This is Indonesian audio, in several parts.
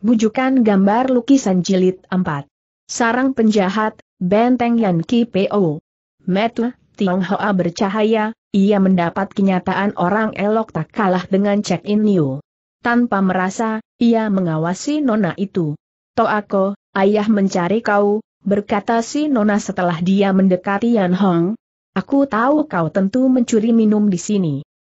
Bujukan gambar lukisan jilid 4. Sarang penjahat, benteng Yan Po. Metu, Tionghoa bercahaya, ia mendapat kenyataan orang elok tak kalah dengan Cek In Liu. Tanpa merasa, ia mengawasi nona itu. aku, ayah mencari kau, berkata si nona setelah dia mendekati Yan Hong. Aku tahu kau tentu mencuri minum di sini.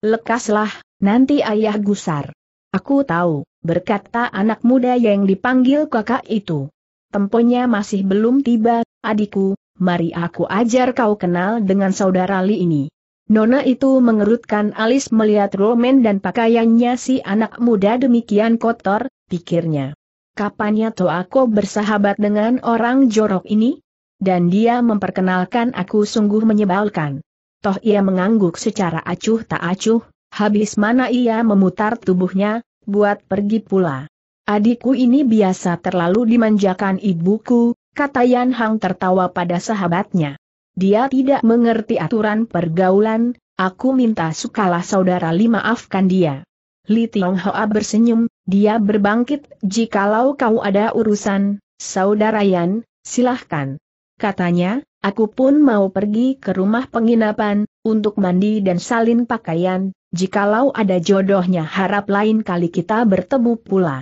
Lekaslah, nanti ayah gusar. Aku tahu, berkata anak muda yang dipanggil kakak itu. Temponya masih belum tiba, adikku, mari aku ajar kau kenal dengan saudara Li ini. Nona itu mengerutkan alis melihat Roman dan pakaiannya si anak muda demikian kotor, pikirnya. Kapannya toh aku bersahabat dengan orang jorok ini? Dan dia memperkenalkan aku sungguh menyebalkan. Toh ia mengangguk secara acuh tak acuh, habis mana ia memutar tubuhnya, buat pergi pula. Adikku ini biasa terlalu dimanjakan ibuku, kata Yan Hang tertawa pada sahabatnya. Dia tidak mengerti aturan pergaulan, aku minta sukalah saudara Li maafkan dia. Li Tiong Hoa bersenyum, dia berbangkit, jikalau kau ada urusan, saudara Yan, silahkan. Katanya, aku pun mau pergi ke rumah penginapan, untuk mandi dan salin pakaian, Jikalau ada jodohnya harap lain kali kita bertemu pula.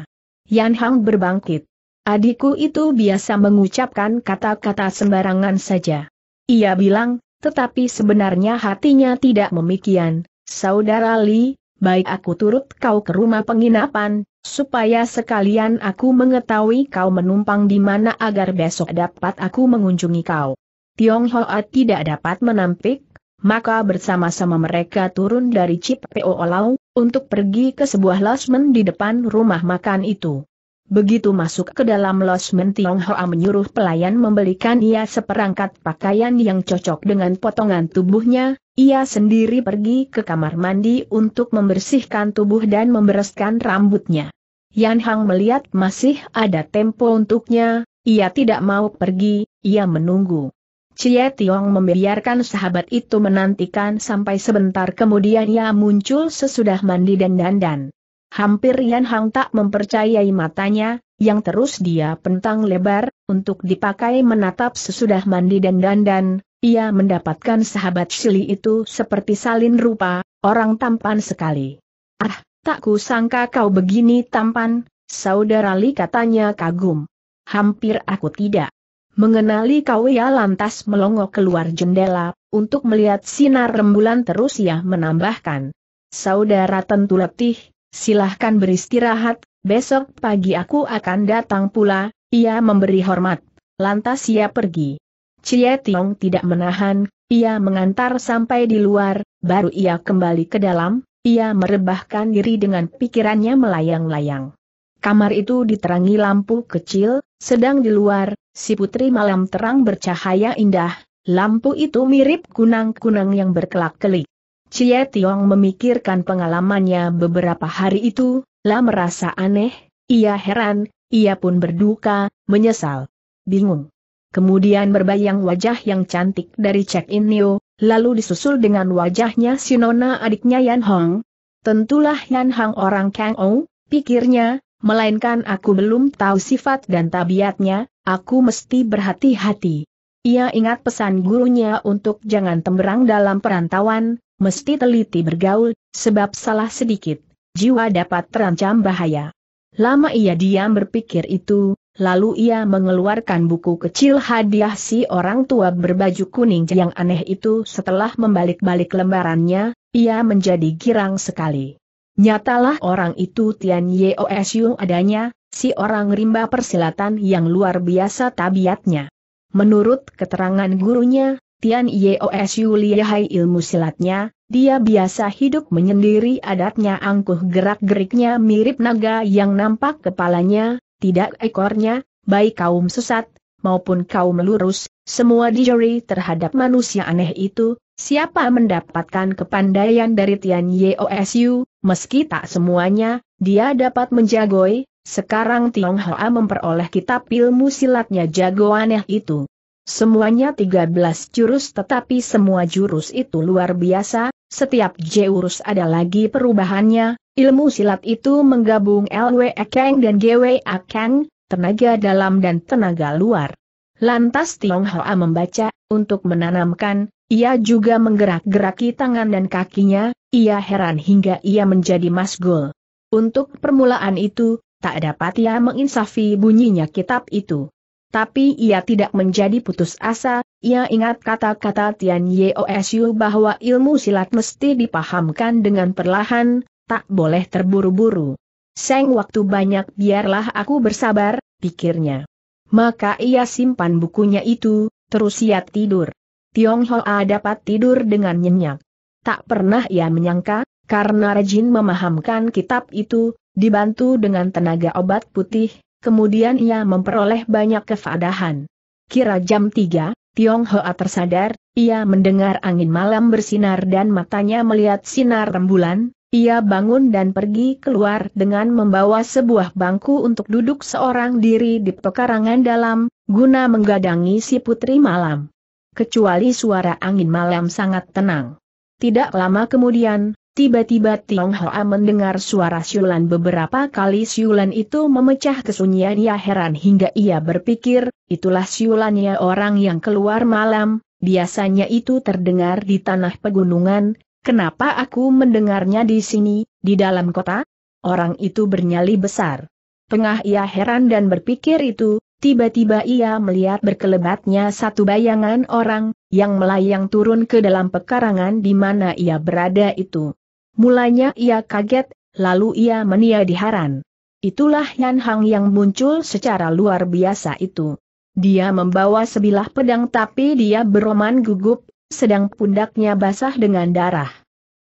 Yan Hang berbangkit. Adikku itu biasa mengucapkan kata-kata sembarangan saja. Ia bilang, tetapi sebenarnya hatinya tidak memikian, Saudara Li, baik aku turut kau ke rumah penginapan, supaya sekalian aku mengetahui kau menumpang di mana agar besok dapat aku mengunjungi kau. Tionghoa tidak dapat menampik, maka bersama-sama mereka turun dari po Olau, untuk pergi ke sebuah losmen di depan rumah makan itu. Begitu masuk ke dalam losmen Tiong Hoa menyuruh pelayan membelikan ia seperangkat pakaian yang cocok dengan potongan tubuhnya, ia sendiri pergi ke kamar mandi untuk membersihkan tubuh dan membereskan rambutnya. Yan Hang melihat masih ada tempo untuknya, ia tidak mau pergi, ia menunggu. Cie Tiong membiarkan sahabat itu menantikan sampai sebentar kemudian ia muncul sesudah mandi dan dandan. Hampir Yan Hang tak mempercayai matanya, yang terus dia pentang lebar, untuk dipakai menatap sesudah mandi dan dandan, ia mendapatkan sahabat Sili itu seperti salin rupa, orang tampan sekali. Ah, tak kusangka kau begini tampan, saudara Li katanya kagum. Hampir aku tidak Mengenali kau lantas melongo keluar jendela, untuk melihat sinar rembulan terus ia menambahkan. Saudara tentu letih, silahkan beristirahat, besok pagi aku akan datang pula, ia memberi hormat. Lantas ia pergi. Cie Tiong tidak menahan, ia mengantar sampai di luar, baru ia kembali ke dalam, ia merebahkan diri dengan pikirannya melayang-layang. Kamar itu diterangi lampu kecil, sedang di luar, si putri malam terang bercahaya indah, lampu itu mirip kunang-kunang yang berkelak-kelik. Cie Tiong memikirkan pengalamannya beberapa hari itu, lah merasa aneh, ia heran, ia pun berduka, menyesal, bingung. Kemudian berbayang wajah yang cantik dari Cek In Neo, lalu disusul dengan wajahnya Sinona adiknya Yan Hong. Tentulah Yan Hong orang Kang Ou, pikirnya, melainkan aku belum tahu sifat dan tabiatnya, Aku mesti berhati-hati. Ia ingat pesan gurunya untuk jangan temberang dalam perantauan, mesti teliti bergaul, sebab salah sedikit, jiwa dapat terancam bahaya. Lama ia diam berpikir itu, lalu ia mengeluarkan buku kecil hadiah si orang tua berbaju kuning yang aneh itu setelah membalik-balik lembarannya, ia menjadi girang sekali. Nyatalah orang itu Tian Yeosu adanya, si orang rimba persilatan yang luar biasa tabiatnya. Menurut keterangan gurunya, Tian Yeosu lihai ilmu silatnya, dia biasa hidup menyendiri adatnya angkuh gerak-geriknya mirip naga yang nampak kepalanya, tidak ekornya, baik kaum sesat, maupun kaum lurus, semua dijeri terhadap manusia aneh itu, Siapa mendapatkan kepandaian dari Tian Yeosu, meski tak semuanya, dia dapat menjagoi, sekarang Tiong Hoa memperoleh kitab ilmu silatnya jago aneh itu. Semuanya 13 jurus tetapi semua jurus itu luar biasa, setiap jurus ada lagi perubahannya, ilmu silat itu menggabung LW Akeng dan GW Akeng, tenaga dalam dan tenaga luar. Lantas Tiong Hoa membaca, untuk menanamkan, ia juga menggerak-geraki tangan dan kakinya, ia heran hingga ia menjadi masgul. Untuk permulaan itu, tak dapat ia menginsafi bunyinya kitab itu. Tapi ia tidak menjadi putus asa, ia ingat kata-kata Tian Yeosu bahwa ilmu silat mesti dipahamkan dengan perlahan, tak boleh terburu-buru. Seng waktu banyak biarlah aku bersabar, pikirnya. Maka ia simpan bukunya itu, terus ia tidur. Tiong Hoa dapat tidur dengan nyenyak. Tak pernah ia menyangka, karena rajin memahamkan kitab itu, Dibantu dengan tenaga obat putih, kemudian ia memperoleh banyak kefadahan. Kira jam tiga, Tiong Hoa tersadar, ia mendengar angin malam bersinar dan matanya melihat sinar rembulan, ia bangun dan pergi keluar dengan membawa sebuah bangku untuk duduk seorang diri di pekarangan dalam, guna menggadangi si putri malam. Kecuali suara angin malam sangat tenang. Tidak lama kemudian, Tiba-tiba Tiong Hoa mendengar suara siulan beberapa kali siulan itu memecah kesunyian ia heran hingga ia berpikir, itulah siulannya orang yang keluar malam, biasanya itu terdengar di tanah pegunungan, kenapa aku mendengarnya di sini, di dalam kota? Orang itu bernyali besar. Tengah ia heran dan berpikir itu, tiba-tiba ia melihat berkelebatnya satu bayangan orang, yang melayang turun ke dalam pekarangan di mana ia berada itu. Mulanya ia kaget, lalu ia meniadi haran. Itulah Yan Hang yang muncul secara luar biasa itu. Dia membawa sebilah pedang tapi dia beroman gugup, sedang pundaknya basah dengan darah.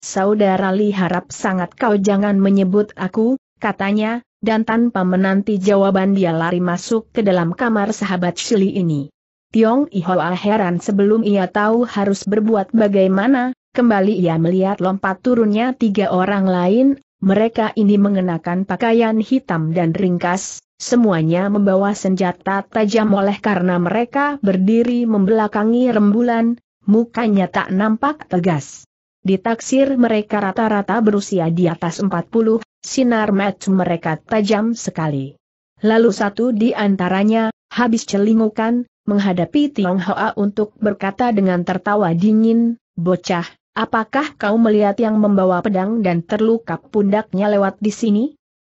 Saudara Li harap sangat kau jangan menyebut aku, katanya, dan tanpa menanti jawaban dia lari masuk ke dalam kamar sahabat Shili ini. Tiong Ihoa heran sebelum ia tahu harus berbuat bagaimana, Kembali ia melihat lompat turunnya tiga orang lain, mereka ini mengenakan pakaian hitam dan ringkas, semuanya membawa senjata tajam oleh karena mereka berdiri membelakangi rembulan, mukanya tak nampak tegas. Ditaksir mereka rata-rata berusia di atas 40, sinar match mereka tajam sekali. Lalu satu di antaranya, habis celingukan, menghadapi Tiong Hoa untuk berkata dengan tertawa dingin, bocah, Apakah kau melihat yang membawa pedang dan terluka pundaknya lewat di sini?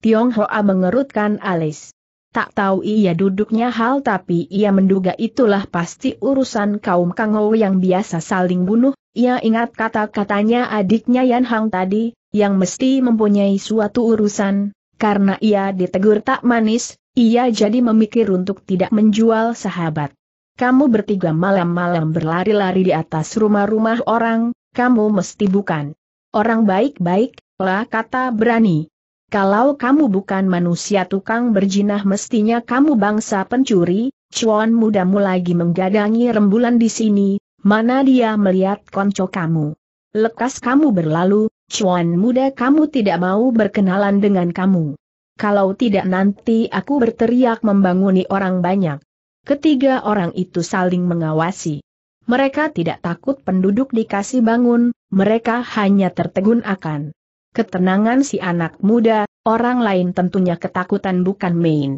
Tiong Hoa mengerutkan alis. Tak tahu ia duduknya hal tapi ia menduga itulah pasti urusan kaum Kang Ho yang biasa saling bunuh, ia ingat kata-katanya adiknya Yan Hang tadi, yang mesti mempunyai suatu urusan, karena ia ditegur tak manis, ia jadi memikir untuk tidak menjual sahabat. Kamu bertiga malam-malam berlari-lari di atas rumah-rumah orang, kamu mesti bukan. Orang baik-baik, lah kata berani. Kalau kamu bukan manusia tukang berjinah mestinya kamu bangsa pencuri, cuan mudamu lagi menggadangi rembulan di sini, mana dia melihat konco kamu. Lekas kamu berlalu, cuan muda kamu tidak mau berkenalan dengan kamu. Kalau tidak nanti aku berteriak membanguni orang banyak. Ketiga orang itu saling mengawasi. Mereka tidak takut penduduk dikasih bangun, mereka hanya tertegun akan ketenangan si anak muda, orang lain tentunya ketakutan bukan main.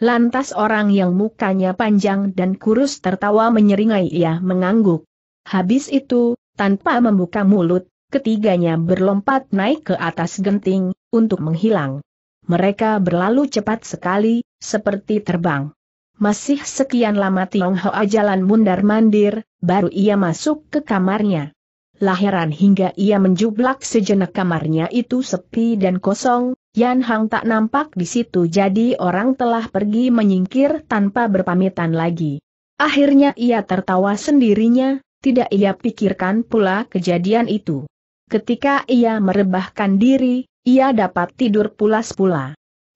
Lantas orang yang mukanya panjang dan kurus tertawa menyeringai ia mengangguk. Habis itu, tanpa membuka mulut, ketiganya berlompat naik ke atas genting, untuk menghilang. Mereka berlalu cepat sekali, seperti terbang. Masih sekian lama Tiong Hoa jalan mundar-mandir, baru ia masuk ke kamarnya. Lahiran hingga ia menjublak sejenak kamarnya itu sepi dan kosong, Yan Hang tak nampak di situ jadi orang telah pergi menyingkir tanpa berpamitan lagi. Akhirnya ia tertawa sendirinya, tidak ia pikirkan pula kejadian itu. Ketika ia merebahkan diri, ia dapat tidur pulas pula.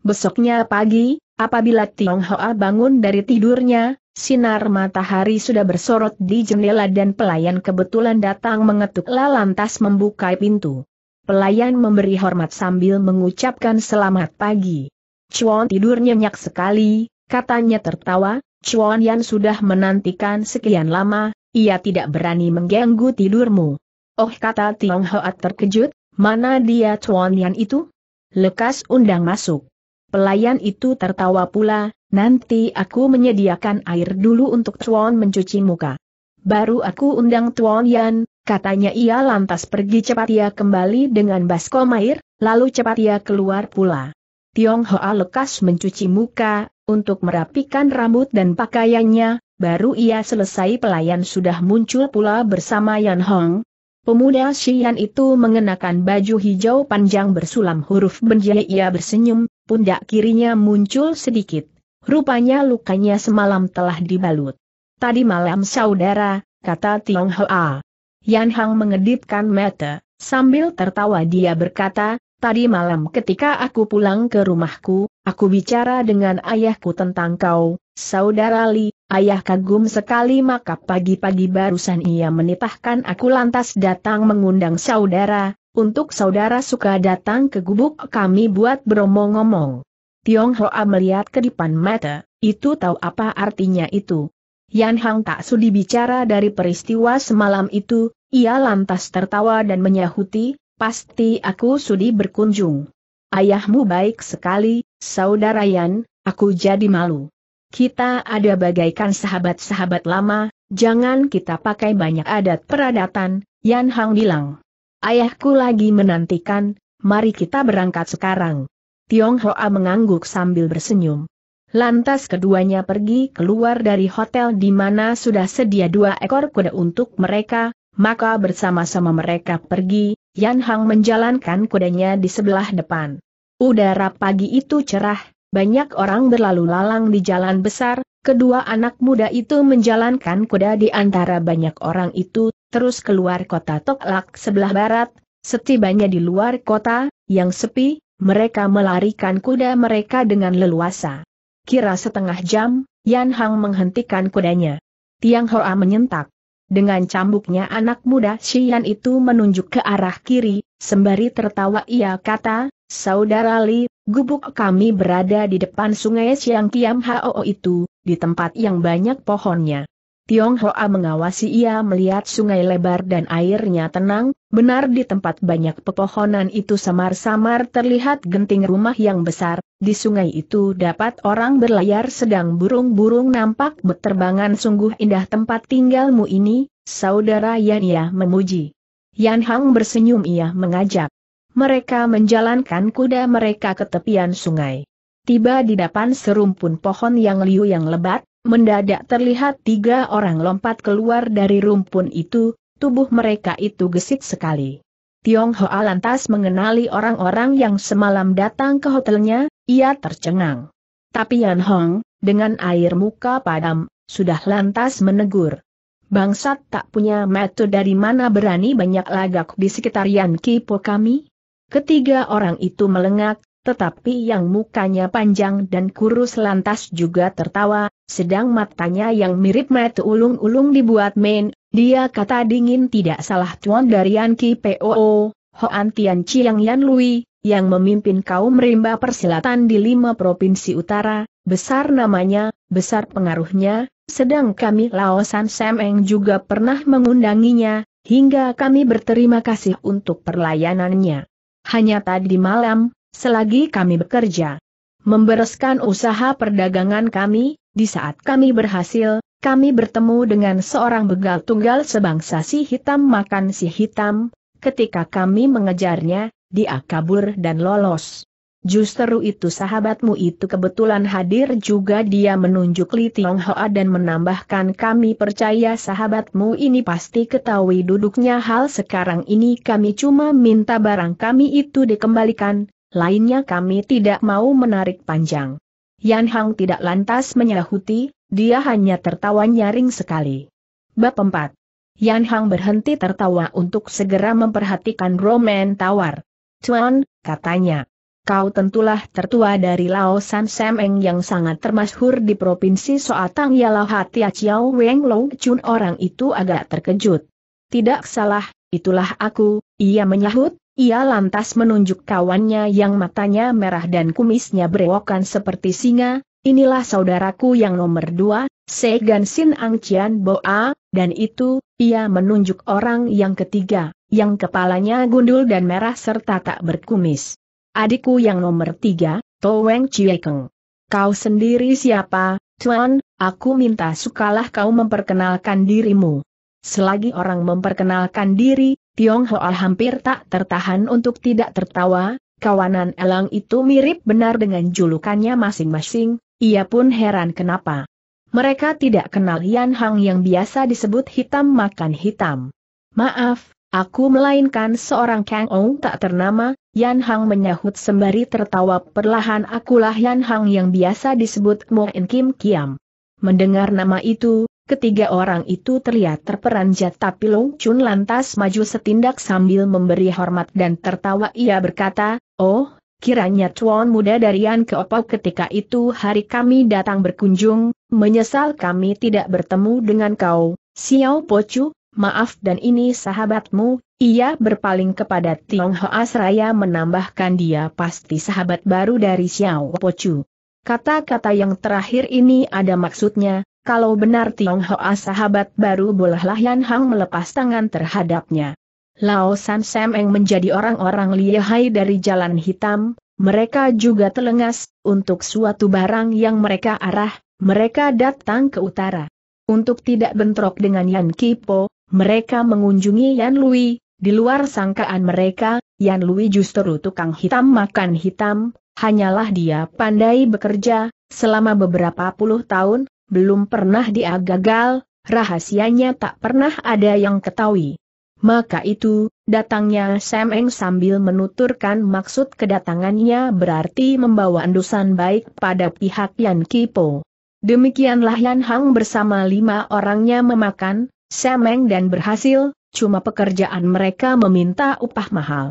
Besoknya pagi, apabila Tionghoa bangun dari tidurnya, sinar matahari sudah bersorot di jendela dan pelayan kebetulan datang mengetuk lantas membuka pintu. Pelayan memberi hormat sambil mengucapkan selamat pagi. Chuan tidur nyenyak sekali, katanya tertawa, Chuan Yan sudah menantikan sekian lama, ia tidak berani mengganggu tidurmu. Oh kata Tionghoa terkejut, mana dia Chuan Yan itu? Lekas undang masuk. Pelayan itu tertawa pula, nanti aku menyediakan air dulu untuk Tuan mencuci muka. Baru aku undang Tuan Yan, katanya ia lantas pergi cepat ia kembali dengan baskom air, lalu cepat ia keluar pula. Tiong Hoa lekas mencuci muka, untuk merapikan rambut dan pakaiannya, baru ia selesai pelayan sudah muncul pula bersama Yan Hong. Pemuda Xian itu mengenakan baju hijau panjang bersulam huruf benjai ia bersenyum, pundak kirinya muncul sedikit. Rupanya lukanya semalam telah dibalut. Tadi malam saudara, kata Tiong Hoa. Yan Hang mengedipkan mata, sambil tertawa dia berkata, Tadi malam ketika aku pulang ke rumahku, aku bicara dengan ayahku tentang kau, saudara Li, ayah kagum sekali maka pagi-pagi barusan ia menitahkan aku lantas datang mengundang saudara, untuk saudara suka datang ke gubuk kami buat beromong-omong. Tiong Hoa melihat depan mata, itu tahu apa artinya itu. Yan Hang tak sudi bicara dari peristiwa semalam itu, ia lantas tertawa dan menyahuti, pasti aku sudi berkunjung. Ayahmu baik sekali, saudara Yan, aku jadi malu. Kita ada bagaikan sahabat-sahabat lama, jangan kita pakai banyak adat peradatan, Yan Hang bilang. Ayahku lagi menantikan, mari kita berangkat sekarang. Tiong Hoa mengangguk sambil bersenyum. Lantas keduanya pergi keluar dari hotel di mana sudah sedia dua ekor kuda untuk mereka, maka bersama-sama mereka pergi, Yan Hang menjalankan kudanya di sebelah depan. Udara pagi itu cerah, banyak orang berlalu lalang di jalan besar, kedua anak muda itu menjalankan kuda di antara banyak orang itu, terus keluar kota Toklak sebelah barat, setibanya di luar kota, yang sepi, mereka melarikan kuda mereka dengan leluasa. Kira setengah jam, Yan Hang menghentikan kudanya. Tiang Hoa menyentak. Dengan cambuknya anak muda Xian itu menunjuk ke arah kiri, sembari tertawa ia kata, Saudara Li, gubuk kami berada di depan sungai Siang Kiam Hao itu, di tempat yang banyak pohonnya. Tiong Hoa mengawasi ia melihat sungai lebar dan airnya tenang, benar di tempat banyak pepohonan itu samar-samar terlihat genting rumah yang besar, di sungai itu dapat orang berlayar sedang burung-burung nampak berterbangan sungguh indah tempat tinggalmu ini, saudara Yan ia memuji. Yan Hang bersenyum ia mengajak. Mereka menjalankan kuda mereka ke tepian sungai. Tiba di depan serumpun pohon yang liu yang lebat, Mendadak terlihat tiga orang lompat keluar dari rumpun itu, tubuh mereka itu gesit sekali. Tiong Hoa lantas mengenali orang-orang yang semalam datang ke hotelnya, ia tercengang. Tapi Yan Hong, dengan air muka padam, sudah lantas menegur. Bangsat tak punya metode dari mana berani banyak lagak di sekitar Yan Kipo kami? Ketiga orang itu melengak, tetapi yang mukanya panjang dan kurus lantas juga tertawa, sedang matanya yang mirip mata ulung-ulung dibuat main, dia kata dingin tidak salah tuan dari Anki POO, Hoan Tian Chiang Yan Lui, yang memimpin kaum rimba persilatan di lima provinsi utara, besar namanya, besar pengaruhnya, sedang kami Laosan Semeng juga pernah mengundanginya, hingga kami berterima kasih untuk perlayanannya. Hanya tadi malam, selagi kami bekerja. Membereskan usaha perdagangan kami, di saat kami berhasil, kami bertemu dengan seorang begal tunggal sebangsa si hitam makan si hitam, ketika kami mengejarnya, dia kabur dan lolos. Justru itu sahabatmu itu kebetulan hadir juga dia menunjuk Li Tiong Hoa dan menambahkan kami percaya sahabatmu ini pasti ketahui duduknya hal sekarang ini kami cuma minta barang kami itu dikembalikan, lainnya kami tidak mau menarik panjang. Yan Hang tidak lantas menyahuti, dia hanya tertawa nyaring sekali. Bab 4 Yan Hang berhenti tertawa untuk segera memperhatikan Roman Tawar. Cuan, katanya. Kau tentulah tertua dari Lao San Semeng yang sangat termasyhur di provinsi Soatang ialah Hati Aciao Weng Lo Chun orang itu agak terkejut. Tidak salah, itulah aku, ia menyahut, ia lantas menunjuk kawannya yang matanya merah dan kumisnya berewokan seperti singa, inilah saudaraku yang nomor dua, Segan Sin Ang Cian Boa, dan itu, ia menunjuk orang yang ketiga, yang kepalanya gundul dan merah serta tak berkumis. Adikku yang nomor tiga, Toweng Keng. Kau sendiri siapa, Tuan, aku minta sukalah kau memperkenalkan dirimu. Selagi orang memperkenalkan diri, Tiong Hoa hampir tak tertahan untuk tidak tertawa, kawanan elang itu mirip benar dengan julukannya masing-masing, ia pun heran kenapa. Mereka tidak kenal Yan Hang yang biasa disebut hitam makan hitam. Maaf, aku melainkan seorang Kang Ong tak ternama, Yan Hang menyahut sembari tertawa perlahan akulah Yan Hang yang biasa disebut Moen Kim Kiam. Mendengar nama itu, Ketiga orang itu terlihat terperanjat tapi Long Chun lantas maju setindak sambil memberi hormat dan tertawa ia berkata, Oh, kiranya tuan muda dari An Keopau ketika itu hari kami datang berkunjung, menyesal kami tidak bertemu dengan kau, Xiao Pochu, maaf dan ini sahabatmu, ia berpaling kepada Tiong Hoa Seraya menambahkan dia pasti sahabat baru dari Xiao Pochu. Kata-kata yang terakhir ini ada maksudnya, kalau benar Tionghoa sahabat baru bolehlah Yan Hang melepas tangan terhadapnya. Lao San Sam Eng menjadi orang-orang lihai dari jalan hitam, mereka juga telengas, untuk suatu barang yang mereka arah, mereka datang ke utara. Untuk tidak bentrok dengan Yan Kipo, mereka mengunjungi Yan Lui, di luar sangkaan mereka, Yan Lui justru tukang hitam makan hitam, hanyalah dia pandai bekerja, selama beberapa puluh tahun, belum pernah dia gagal, rahasianya tak pernah ada yang ketahui. Maka itu, datangnya Sam Eng sambil menuturkan maksud kedatangannya berarti membawa endusan baik pada pihak Yan Kipo. Demikianlah Yan Hang bersama lima orangnya memakan, Sam Eng dan berhasil, cuma pekerjaan mereka meminta upah mahal.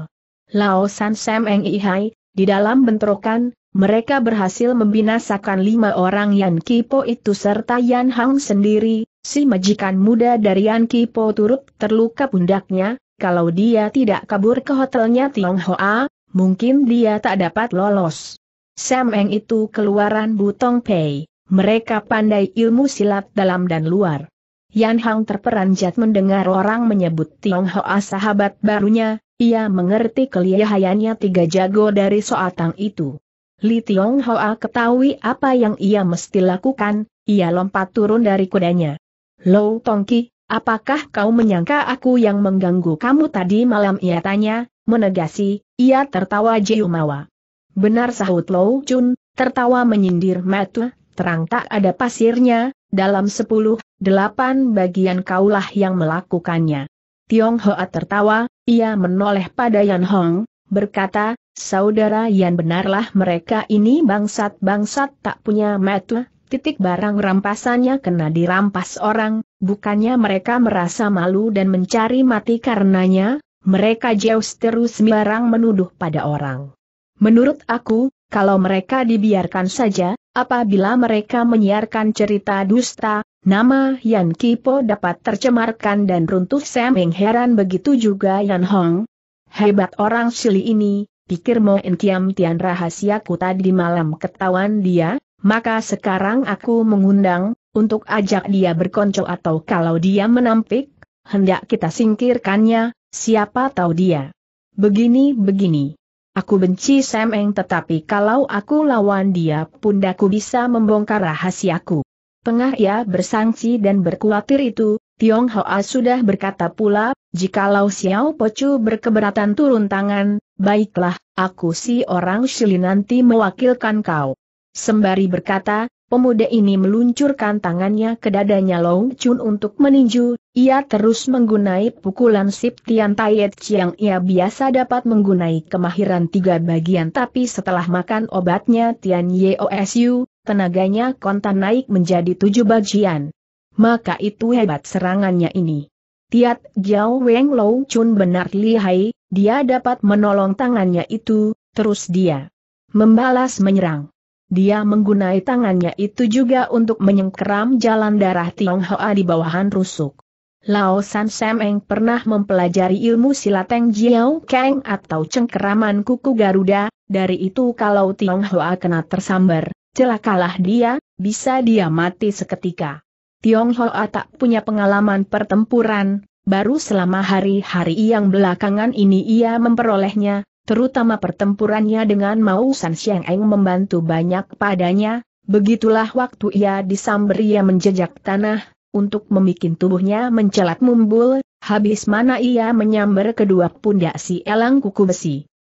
Lao San Sam Eng Ihai, di dalam bentrokan, mereka berhasil membinasakan lima orang Yan Kipo itu serta Yan Hang sendiri, si majikan muda dari Yan Kipo turut terluka pundaknya, kalau dia tidak kabur ke hotelnya Hoa, mungkin dia tak dapat lolos. Sam Eng itu keluaran Butong Pei, mereka pandai ilmu silat dalam dan luar. Yan Hang terperanjat mendengar orang menyebut Hoa sahabat barunya, ia mengerti kelihayannya tiga jago dari soatang itu. Li Tiong Hoa ketahui apa yang ia mesti lakukan, ia lompat turun dari kudanya. Low Tongki, apakah kau menyangka aku yang mengganggu kamu tadi malam ia tanya, menegasi, ia tertawa Jiumawa. Benar sahut Low Chun, tertawa menyindir Matu, terang tak ada pasirnya, dalam sepuluh, delapan bagian kaulah yang melakukannya. Tiong Hoa tertawa, ia menoleh pada Yan Hong, berkata, Saudara Yan benarlah mereka ini bangsat-bangsat tak punya metu, titik barang rampasannya kena dirampas orang, bukannya mereka merasa malu dan mencari mati karenanya, mereka jauh terus barang menuduh pada orang. Menurut aku, kalau mereka dibiarkan saja, apabila mereka menyiarkan cerita dusta, nama Yan Kipo dapat tercemarkan dan runtuh semeng heran begitu juga Yan Hong. Hebat orang Sili ini, pikir Mo Entiam-tian rahasiaku tadi malam ketahuan dia, maka sekarang aku mengundang, untuk ajak dia berkonco atau kalau dia menampik, hendak kita singkirkannya, siapa tahu dia. Begini-begini. Aku benci Semeng tetapi kalau aku lawan dia pundaku bisa membongkar rahasiaku. Pengah ia bersangsi dan berkuatir itu, Tiong Hoa sudah berkata pula, jikalau Xiao Pochu berkeberatan turun tangan, baiklah, aku si orang Shili nanti mewakilkan kau. Sembari berkata, pemuda ini meluncurkan tangannya ke dadanya Long Chun untuk meninju, ia terus menggunai pukulan Sip Tian Taiet yang ia biasa dapat menggunai kemahiran tiga bagian tapi setelah makan obatnya Tian Yosu, tenaganya kontan naik menjadi tujuh bagian. Maka itu hebat serangannya ini. Tiat Jiao Weng Lou Chun benar lihai, dia dapat menolong tangannya itu, terus dia membalas menyerang. Dia menggunai tangannya itu juga untuk menyengkeram jalan darah Tionghoa di bawahan rusuk. Lao San Sam Eng pernah mempelajari ilmu silateng Jiao Kang atau cengkeraman kuku Garuda, dari itu kalau Tionghoa kena tersambar, celakalah dia, bisa dia mati seketika. Tiong Hoa tak punya pengalaman pertempuran, baru selama hari-hari yang belakangan ini ia memperolehnya, terutama pertempurannya dengan Mao San Xiang Eng membantu banyak padanya, begitulah waktu ia disamber ia menjejak tanah, untuk membuat tubuhnya mencelat mumbul, habis mana ia menyamber kedua pundak si elang kuku besi.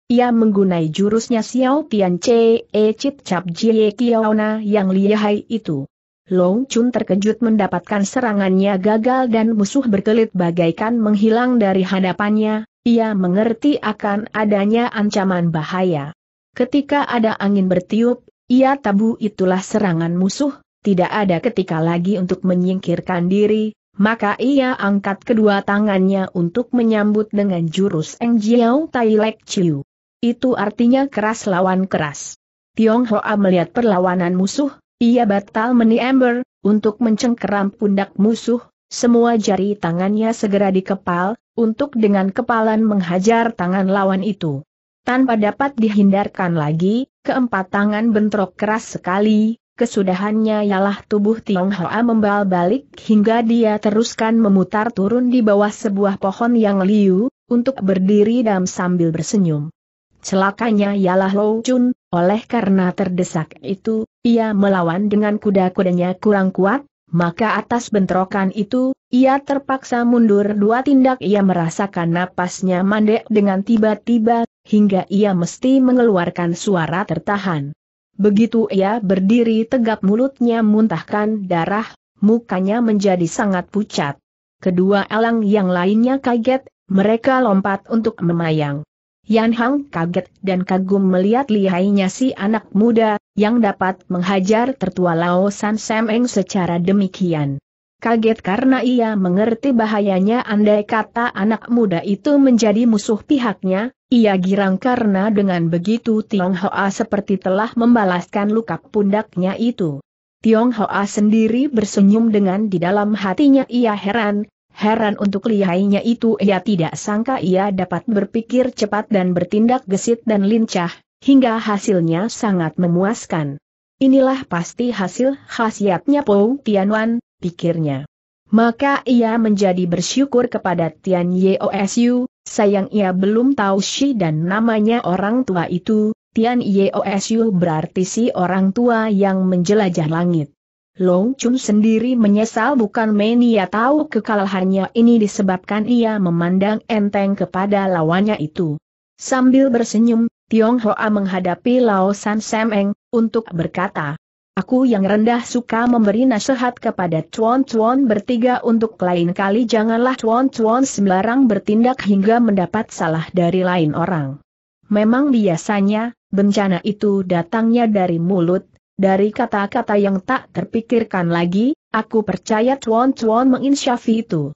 Ia menggunai jurusnya Xiao Tian Che E Chit Chap Jie Kiaona yang lihai itu. Long Chun terkejut mendapatkan serangannya gagal dan musuh berkelit bagaikan menghilang dari hadapannya, ia mengerti akan adanya ancaman bahaya. Ketika ada angin bertiup, ia tabu itulah serangan musuh, tidak ada ketika lagi untuk menyingkirkan diri, maka ia angkat kedua tangannya untuk menyambut dengan jurus Eng Jiao Tai Lek Chiu. Itu artinya keras lawan keras. Tiong Hoa melihat perlawanan musuh, ia batal meniember, untuk mencengkeram pundak musuh, semua jari tangannya segera dikepal, untuk dengan kepalan menghajar tangan lawan itu. Tanpa dapat dihindarkan lagi, keempat tangan bentrok keras sekali, kesudahannya ialah tubuh Tiong Hoa membal balik hingga dia teruskan memutar turun di bawah sebuah pohon yang liu, untuk berdiri dan sambil bersenyum. Celakanya ialah Lo Chun, oleh karena terdesak itu, ia melawan dengan kuda-kudanya kurang kuat, maka atas bentrokan itu, ia terpaksa mundur dua tindak ia merasakan napasnya mandek dengan tiba-tiba, hingga ia mesti mengeluarkan suara tertahan. Begitu ia berdiri tegap mulutnya muntahkan darah, mukanya menjadi sangat pucat. Kedua elang yang lainnya kaget, mereka lompat untuk memayang. Yan Hang kaget dan kagum melihat lihainya si anak muda, yang dapat menghajar tertua Lao San Semeng secara demikian. Kaget karena ia mengerti bahayanya andai kata anak muda itu menjadi musuh pihaknya, ia girang karena dengan begitu Tiong Hoa seperti telah membalaskan luka pundaknya itu. Tiong Hoa sendiri bersenyum dengan di dalam hatinya ia heran, Heran untuk lihainya itu ia tidak sangka ia dapat berpikir cepat dan bertindak gesit dan lincah, hingga hasilnya sangat memuaskan. Inilah pasti hasil khasiatnya Po Tianwan, pikirnya. Maka ia menjadi bersyukur kepada Tian Yeosu, sayang ia belum tahu si dan namanya orang tua itu, Tian Yeosu berarti si orang tua yang menjelajah langit. Long Chun sendiri menyesal bukan main ia tahu kekalahannya ini disebabkan ia memandang enteng kepada lawannya itu. Sambil bersenyum, Tionghoa menghadapi Laosan San Semeng, untuk berkata, Aku yang rendah suka memberi nasihat kepada cuan-cuan bertiga untuk lain kali janganlah cuan-cuan sembarang bertindak hingga mendapat salah dari lain orang. Memang biasanya, bencana itu datangnya dari mulut, dari kata-kata yang tak terpikirkan lagi, aku percaya cuan-cuan menginsyafi itu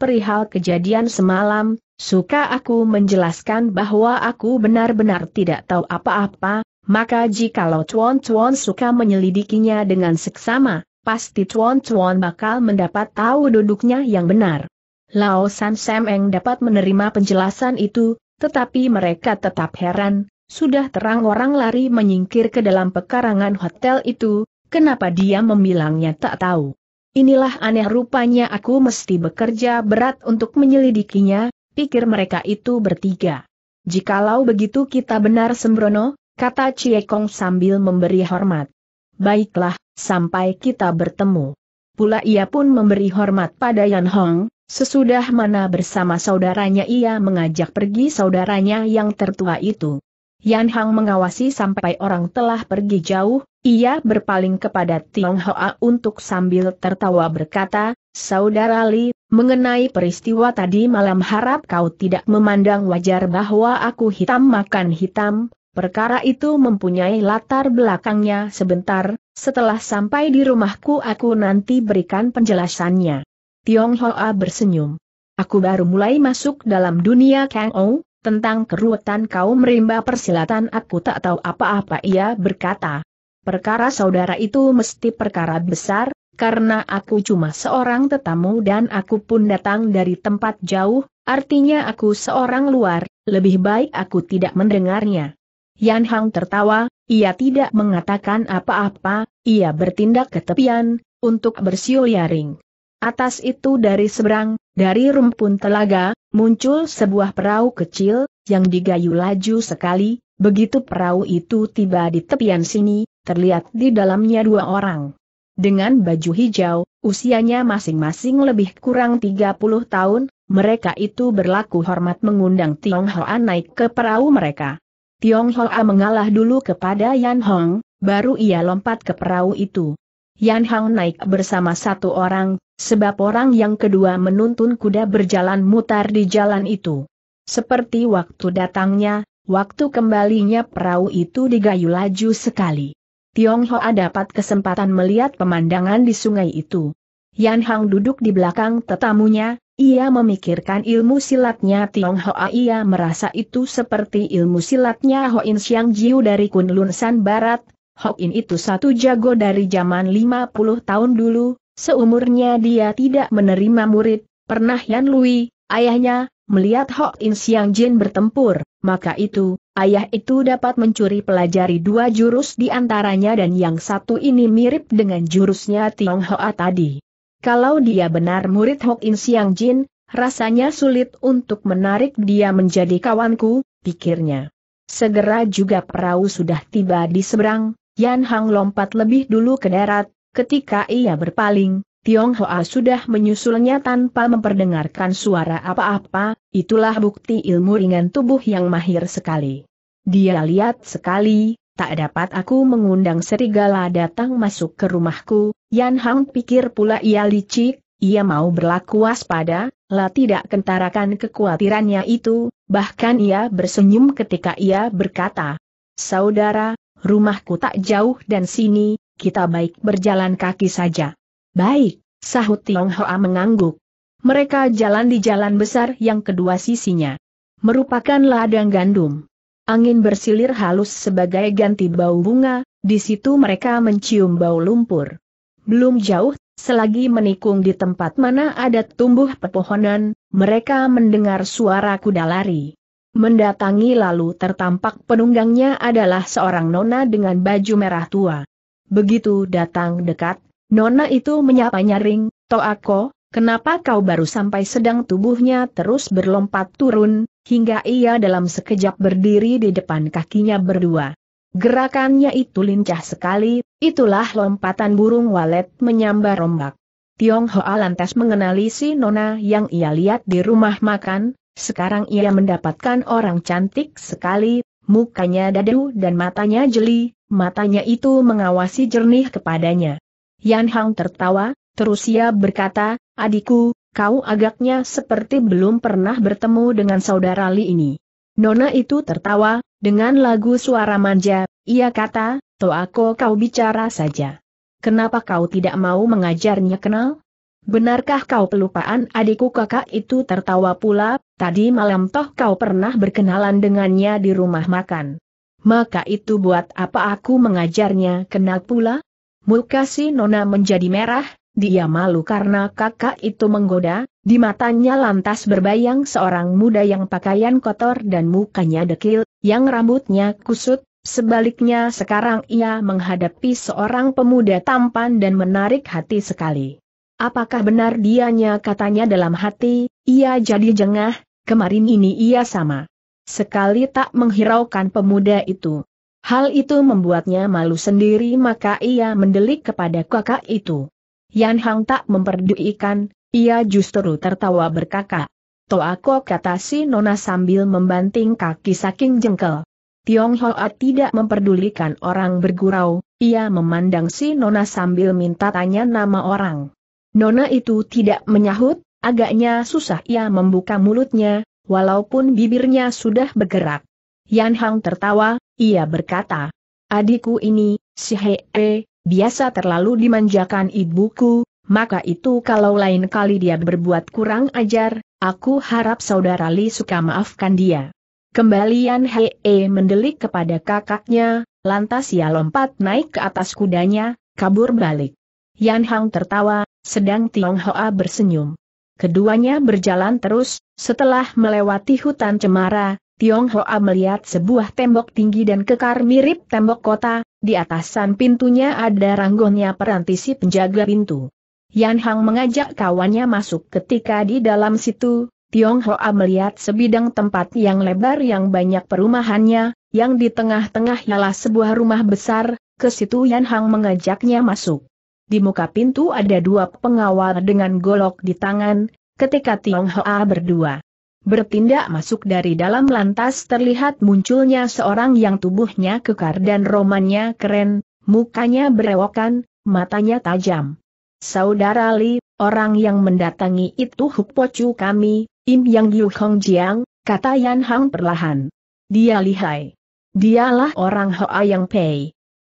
perihal kejadian semalam, suka aku menjelaskan bahwa aku benar-benar tidak tahu apa-apa, maka jikalau cuan-cuan suka menyelidikinya dengan seksama, pasti cuan-cuan bakal mendapat tahu duduknya yang benar. Lao San Sam Eng dapat menerima penjelasan itu, tetapi mereka tetap heran, sudah terang orang lari menyingkir ke dalam pekarangan hotel itu, kenapa dia memilangnya tak tahu. Inilah aneh rupanya aku mesti bekerja berat untuk menyelidikinya, pikir mereka itu bertiga. Jikalau begitu kita benar sembrono, kata Ciekong sambil memberi hormat. Baiklah, sampai kita bertemu. Pula ia pun memberi hormat pada Yan Hong, sesudah mana bersama saudaranya ia mengajak pergi saudaranya yang tertua itu. Yan Hang mengawasi sampai orang telah pergi jauh, ia berpaling kepada Tiong Hoa untuk sambil tertawa berkata, Saudara Li, mengenai peristiwa tadi malam harap kau tidak memandang wajar bahwa aku hitam makan hitam, perkara itu mempunyai latar belakangnya sebentar, setelah sampai di rumahku aku nanti berikan penjelasannya. Tiong Hoa bersenyum. Aku baru mulai masuk dalam dunia Kang Ou, tentang keruwetan kaum rimba persilatan aku tak tahu apa-apa ia berkata. Perkara saudara itu mesti perkara besar, karena aku cuma seorang tetamu dan aku pun datang dari tempat jauh, artinya aku seorang luar, lebih baik aku tidak mendengarnya. Yan Hang tertawa, ia tidak mengatakan apa-apa, ia bertindak ke tepian, untuk bersiul yaring. Atas itu dari seberang, dari rumpun telaga, muncul sebuah perahu kecil, yang digayu laju sekali, begitu perahu itu tiba di tepian sini, terlihat di dalamnya dua orang. Dengan baju hijau, usianya masing-masing lebih kurang 30 tahun, mereka itu berlaku hormat mengundang Tiong Hoa naik ke perahu mereka. Tiong Hoa mengalah dulu kepada Yan Hong, baru ia lompat ke perahu itu. Yan Hang naik bersama satu orang, sebab orang yang kedua menuntun kuda berjalan mutar di jalan itu. Seperti waktu datangnya, waktu kembalinya perahu itu digayu laju sekali. Hoa dapat kesempatan melihat pemandangan di sungai itu. Yan Hang duduk di belakang tetamunya, ia memikirkan ilmu silatnya Hoa. ia merasa itu seperti ilmu silatnya Hoin Siang Jiu dari Kunlun San Barat, Hokin itu satu jago dari zaman 50 tahun dulu, seumurnya dia tidak menerima murid, pernah Yan Lui, ayahnya, melihat Hokin Siang Jin bertempur, maka itu, ayah itu dapat mencuri pelajari dua jurus di antaranya dan yang satu ini mirip dengan jurusnya Tiong Hoa tadi. Kalau dia benar murid Hokin Siang Jin, rasanya sulit untuk menarik dia menjadi kawanku, pikirnya. Segera juga perahu sudah tiba di seberang, Yan Hang lompat lebih dulu ke darat, ketika ia berpaling, Tiong Hoa sudah menyusulnya tanpa memperdengarkan suara apa-apa, itulah bukti ilmu ringan tubuh yang mahir sekali. Dia lihat sekali, tak dapat aku mengundang serigala datang masuk ke rumahku, Yan Hang pikir pula ia licik, ia mau berlaku waspada, lah tidak kentarakan kekhawatirannya itu, bahkan ia bersenyum ketika ia berkata, Saudara, rumahku tak jauh dan sini, kita baik berjalan kaki saja. Baik, sahut Tiong Hoa mengangguk. Mereka jalan di jalan besar yang kedua sisinya. Merupakan ladang gandum. Angin bersilir halus sebagai ganti bau bunga, di situ mereka mencium bau lumpur. Belum jauh, selagi menikung di tempat mana ada tumbuh pepohonan, mereka mendengar suara kuda lari. Mendatangi lalu tertampak penunggangnya adalah seorang nona dengan baju merah tua. Begitu datang dekat, nona itu menyapa nyaring, Toako, kenapa kau baru sampai sedang tubuhnya terus berlompat turun, hingga ia dalam sekejap berdiri di depan kakinya berdua. Gerakannya itu lincah sekali, itulah lompatan burung walet menyambar ombak. Tiong Hoa lantas mengenali si Nona yang ia lihat di rumah makan, sekarang ia mendapatkan orang cantik sekali, mukanya dadu dan matanya jeli, matanya itu mengawasi jernih kepadanya. Yan Hang tertawa, terus ia berkata, adikku, kau agaknya seperti belum pernah bertemu dengan saudara Li ini. Nona itu tertawa, dengan lagu suara manja, ia kata, aku kau bicara saja. Kenapa kau tidak mau mengajarnya kenal? Benarkah kau pelupaan adikku kakak itu tertawa pula, tadi malam toh kau pernah berkenalan dengannya di rumah makan. Maka itu buat apa aku mengajarnya kenal pula? Muka si Nona menjadi merah, dia malu karena kakak itu menggoda, di matanya lantas berbayang seorang muda yang pakaian kotor dan mukanya dekil, yang rambutnya kusut, Sebaliknya sekarang ia menghadapi seorang pemuda tampan dan menarik hati sekali. Apakah benar dianya katanya dalam hati, ia jadi jengah, kemarin ini ia sama. Sekali tak menghiraukan pemuda itu. Hal itu membuatnya malu sendiri maka ia mendelik kepada kakak itu. Yan Hang tak memperdulikan, ia justru tertawa berkakak. Toako kata si Nona sambil membanting kaki saking jengkel. Tiong Hoa tidak memperdulikan orang bergurau, ia memandang si Nona sambil minta tanya nama orang. Nona itu tidak menyahut, agaknya susah ia membuka mulutnya, walaupun bibirnya sudah bergerak. Yan Hang tertawa, ia berkata, Adikku ini, si Hei, E, biasa terlalu dimanjakan ibuku, maka itu kalau lain kali dia berbuat kurang ajar, aku harap saudara Li suka maafkan dia. Kembalian Hei -he mendelik kepada kakaknya, lantas ia lompat naik ke atas kudanya, kabur balik. Yan Hang tertawa, sedang Tiong Hoa bersenyum. Keduanya berjalan terus, setelah melewati hutan cemara, Tiong Hoa melihat sebuah tembok tinggi dan kekar mirip tembok kota, di atasan pintunya ada ranggonya perantisi penjaga pintu. Yan Hang mengajak kawannya masuk ketika di dalam situ, Tiong Hoa melihat sebidang tempat yang lebar yang banyak perumahannya, yang di tengah-tengah ialah sebuah rumah besar, ke situ Yan Hang mengajaknya masuk. Di muka pintu ada dua pengawal dengan golok di tangan, ketika Tiong Hoa berdua bertindak masuk dari dalam lantas terlihat munculnya seorang yang tubuhnya kekar dan romannya keren, mukanya berewokan, matanya tajam. Saudara Li, orang yang mendatangi itu Pocu kami, Im Yang Yu Hong Jiang, kata Yan Hang perlahan. Dia lihai. Dialah orang Hoa Yang Pei.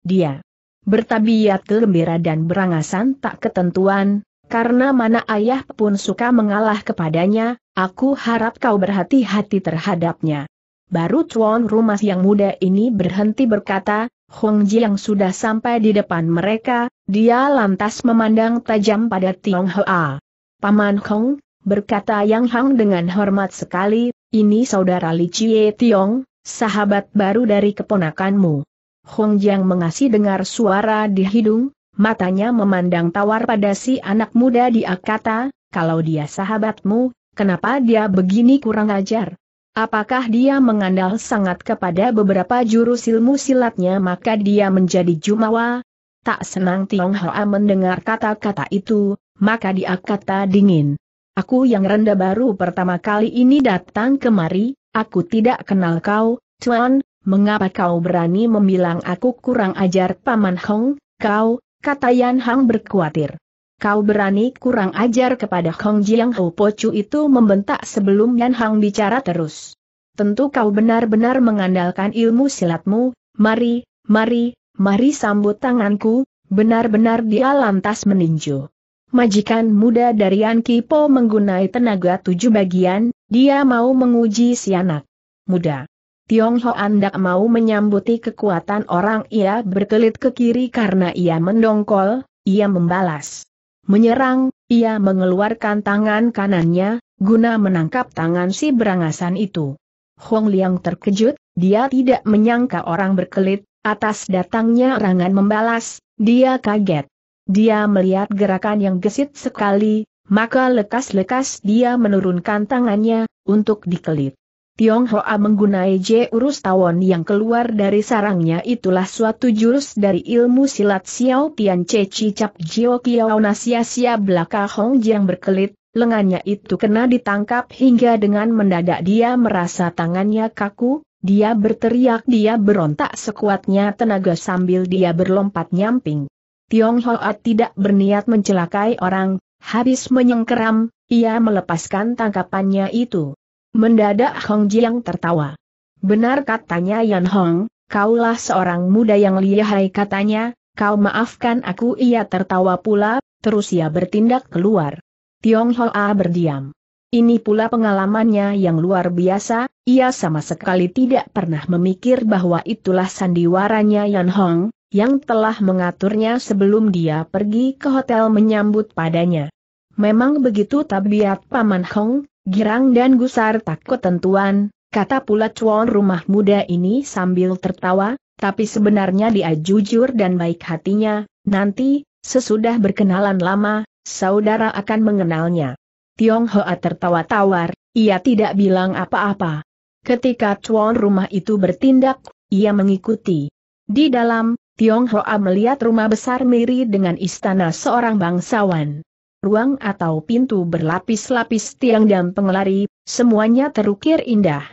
Dia bertabiat gembira dan berangasan tak ketentuan, karena mana ayah pun suka mengalah kepadanya, aku harap kau berhati-hati terhadapnya. Baru tuan rumah yang muda ini berhenti berkata, Hong Ji yang sudah sampai di depan mereka, dia lantas memandang tajam pada Tiong Hoa. Paman Hong, berkata Yang Hang dengan hormat sekali, ini saudara Li Chie Tiong, sahabat baru dari keponakanmu. Hong Jiang mengasih dengar suara di hidung, matanya memandang tawar pada si anak muda di kata, kalau dia sahabatmu, kenapa dia begini kurang ajar? Apakah dia mengandal sangat kepada beberapa jurus ilmu silatnya maka dia menjadi jumawa? Tak senang Tiong Hoa mendengar kata-kata itu, maka dia kata dingin. Aku yang rendah baru pertama kali ini datang kemari, aku tidak kenal kau, Tuan, mengapa kau berani membilang aku kurang ajar Paman Hong, kau, kata Yan Hang berkuatir. Kau berani kurang ajar kepada Hong Jiang Ho Pocu itu membentak sebelum Yan Hang bicara terus. Tentu kau benar-benar mengandalkan ilmu silatmu, mari, mari, mari sambut tanganku, benar-benar dia lantas meninju. Majikan muda dari Yan Kipo menggunai tenaga tujuh bagian, dia mau menguji si anak muda. Tiong Ho andak mau menyambuti kekuatan orang ia berkelit ke kiri karena ia mendongkol, ia membalas. Menyerang, ia mengeluarkan tangan kanannya, guna menangkap tangan si berangasan itu. Hong Liang terkejut, dia tidak menyangka orang berkelit, atas datangnya rangan membalas, dia kaget. Dia melihat gerakan yang gesit sekali, maka lekas-lekas dia menurunkan tangannya, untuk dikelit. Tionghoa menggunai Je Urus Tawon yang keluar dari sarangnya itulah suatu jurus dari ilmu silat Xiao Tian Che Cicap Jio Kiao Nasia Sia Belaka Hong Jiang berkelit, lengannya itu kena ditangkap hingga dengan mendadak dia merasa tangannya kaku, dia berteriak dia berontak sekuatnya tenaga sambil dia berlompat nyamping. Tiong Hoa tidak berniat mencelakai orang, habis menyengkeram, ia melepaskan tangkapannya itu. Mendadak Hong Jiang tertawa. Benar katanya Yan Hong, kaulah seorang muda yang lihai katanya, kau maafkan aku ia tertawa pula, terus ia bertindak keluar. Tiong Hoa berdiam. Ini pula pengalamannya yang luar biasa, ia sama sekali tidak pernah memikir bahwa itulah sandiwaranya Yan Hong, yang telah mengaturnya sebelum dia pergi ke hotel menyambut padanya. Memang begitu tabiat Paman Hong, Girang dan Gusar tak ketentuan, kata pula cuan rumah muda ini sambil tertawa, tapi sebenarnya dia jujur dan baik hatinya, nanti, sesudah berkenalan lama, saudara akan mengenalnya. Tiong Hoa tertawa tawar, ia tidak bilang apa-apa. Ketika cuan rumah itu bertindak, ia mengikuti. Di dalam, Tiong Hoa melihat rumah besar miri dengan istana seorang bangsawan ruang atau pintu berlapis-lapis tiang dan pengelari, semuanya terukir indah.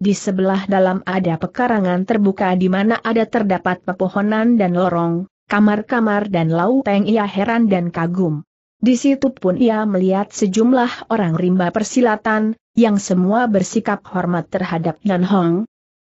Di sebelah dalam ada pekarangan terbuka di mana ada terdapat pepohonan dan lorong, kamar-kamar dan laupeng ia heran dan kagum. Di situ pun ia melihat sejumlah orang rimba persilatan, yang semua bersikap hormat terhadap Yan Hong.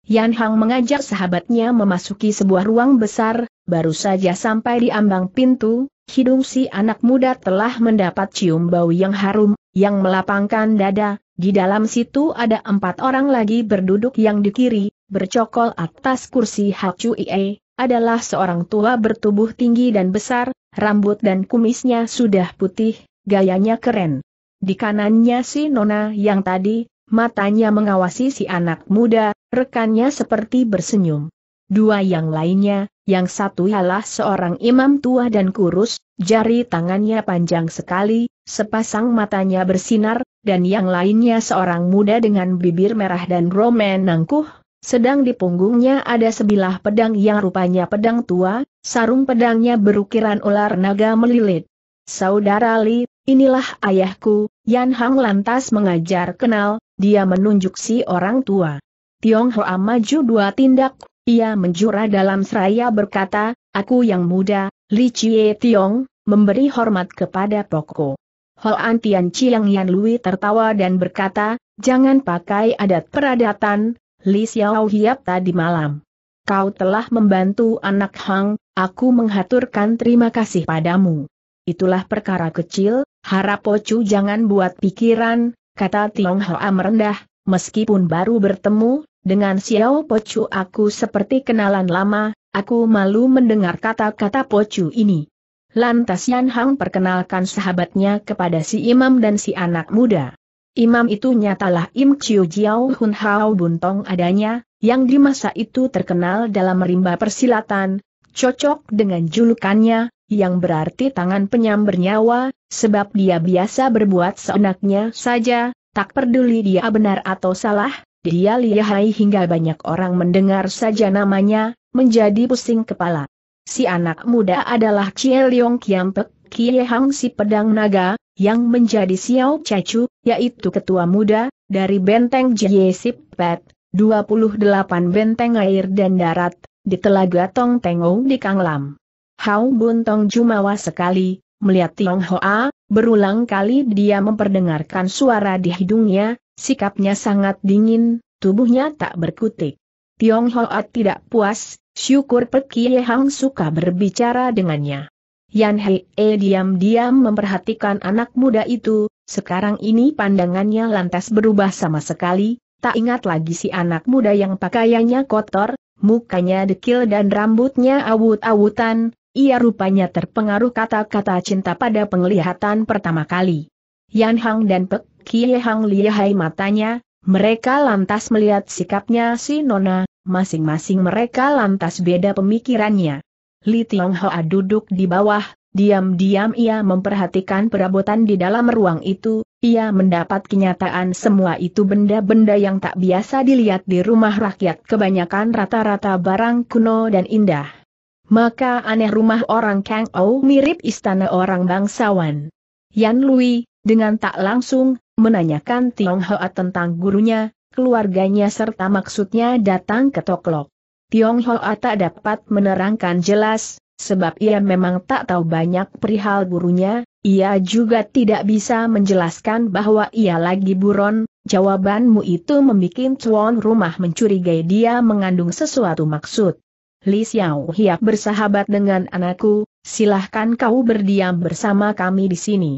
Yan Hong mengajak sahabatnya memasuki sebuah ruang besar, baru saja sampai di ambang pintu, hidung si anak muda telah mendapat cium bau yang harum, yang melapangkan dada, di dalam situ ada empat orang lagi berduduk yang di kiri, bercokol atas kursi Hak Cuie, adalah seorang tua bertubuh tinggi dan besar, rambut dan kumisnya sudah putih, gayanya keren. Di kanannya si Nona yang tadi, matanya mengawasi si anak muda, rekannya seperti bersenyum. Dua yang lainnya, yang satu ialah seorang imam tua dan kurus, jari tangannya panjang sekali, sepasang matanya bersinar, dan yang lainnya seorang muda dengan bibir merah dan romen nangkuh, sedang di punggungnya ada sebilah pedang yang rupanya pedang tua, sarung pedangnya berukiran ular naga melilit. Saudara Li, inilah ayahku, Yan Hang lantas mengajar kenal, dia menunjuk si orang tua. Tionghoa maju dua tindak, ia menjura dalam seraya berkata, aku yang muda, Li Chie Tiong, memberi hormat kepada Poko. Hoan Tian Chiang Yan Lui tertawa dan berkata, jangan pakai adat peradatan, Li Xiao Hiap tadi malam. Kau telah membantu anak Hang, aku menghaturkan terima kasih padamu. Itulah perkara kecil, harap Pocu jangan buat pikiran, kata Tiong Hoa merendah, meskipun baru bertemu, dengan Xiao Pocu aku seperti kenalan lama, aku malu mendengar kata-kata Pocu ini. Lantas Yan Hang perkenalkan sahabatnya kepada si imam dan si anak muda. Imam itu nyatalah Im Chiu Jiao Hun Hao Buntong adanya, yang di masa itu terkenal dalam rimba persilatan, cocok dengan julukannya, yang berarti tangan penyambar nyawa, sebab dia biasa berbuat seenaknya saja, tak peduli dia benar atau salah, dia lihai hingga banyak orang mendengar saja namanya, menjadi pusing kepala. Si anak muda adalah Chie Leong Kiampek, Kie Hang si pedang naga, yang menjadi Xiao Cacu, yaitu ketua muda, dari benteng Jie Sip Pet, 28 benteng air dan darat, di Telaga Tong Tengou di Kanglam. Hao Bun Tong jumawa sekali, melihat Tiong Hoa, Berulang kali dia memperdengarkan suara di hidungnya, sikapnya sangat dingin, tubuhnya tak berkutik. Tiong Hoa tidak puas, syukur Pek Hang suka berbicara dengannya. Yan Hei e eh, diam-diam memperhatikan anak muda itu, sekarang ini pandangannya lantas berubah sama sekali, tak ingat lagi si anak muda yang pakaiannya kotor, mukanya dekil dan rambutnya awut-awutan, ia rupanya terpengaruh kata-kata cinta pada penglihatan pertama kali. Yan Hang dan Pek Kie Hang lihai matanya, mereka lantas melihat sikapnya si Nona, masing-masing mereka lantas beda pemikirannya. Li Tiong Hoa duduk di bawah, diam-diam ia memperhatikan perabotan di dalam ruang itu, ia mendapat kenyataan semua itu benda-benda yang tak biasa dilihat di rumah rakyat kebanyakan rata-rata barang kuno dan indah. Maka aneh rumah orang Kang Ou mirip istana orang bangsawan. Yan Lui, dengan tak langsung, menanyakan Tiong Hoa tentang gurunya, keluarganya serta maksudnya datang ke Toklok. Tiong Hoa tak dapat menerangkan jelas, sebab ia memang tak tahu banyak perihal gurunya, ia juga tidak bisa menjelaskan bahwa ia lagi buron, jawabanmu itu membuat cuan rumah mencurigai dia mengandung sesuatu maksud. Li Xiao Hiap bersahabat dengan anakku, silahkan kau berdiam bersama kami di sini.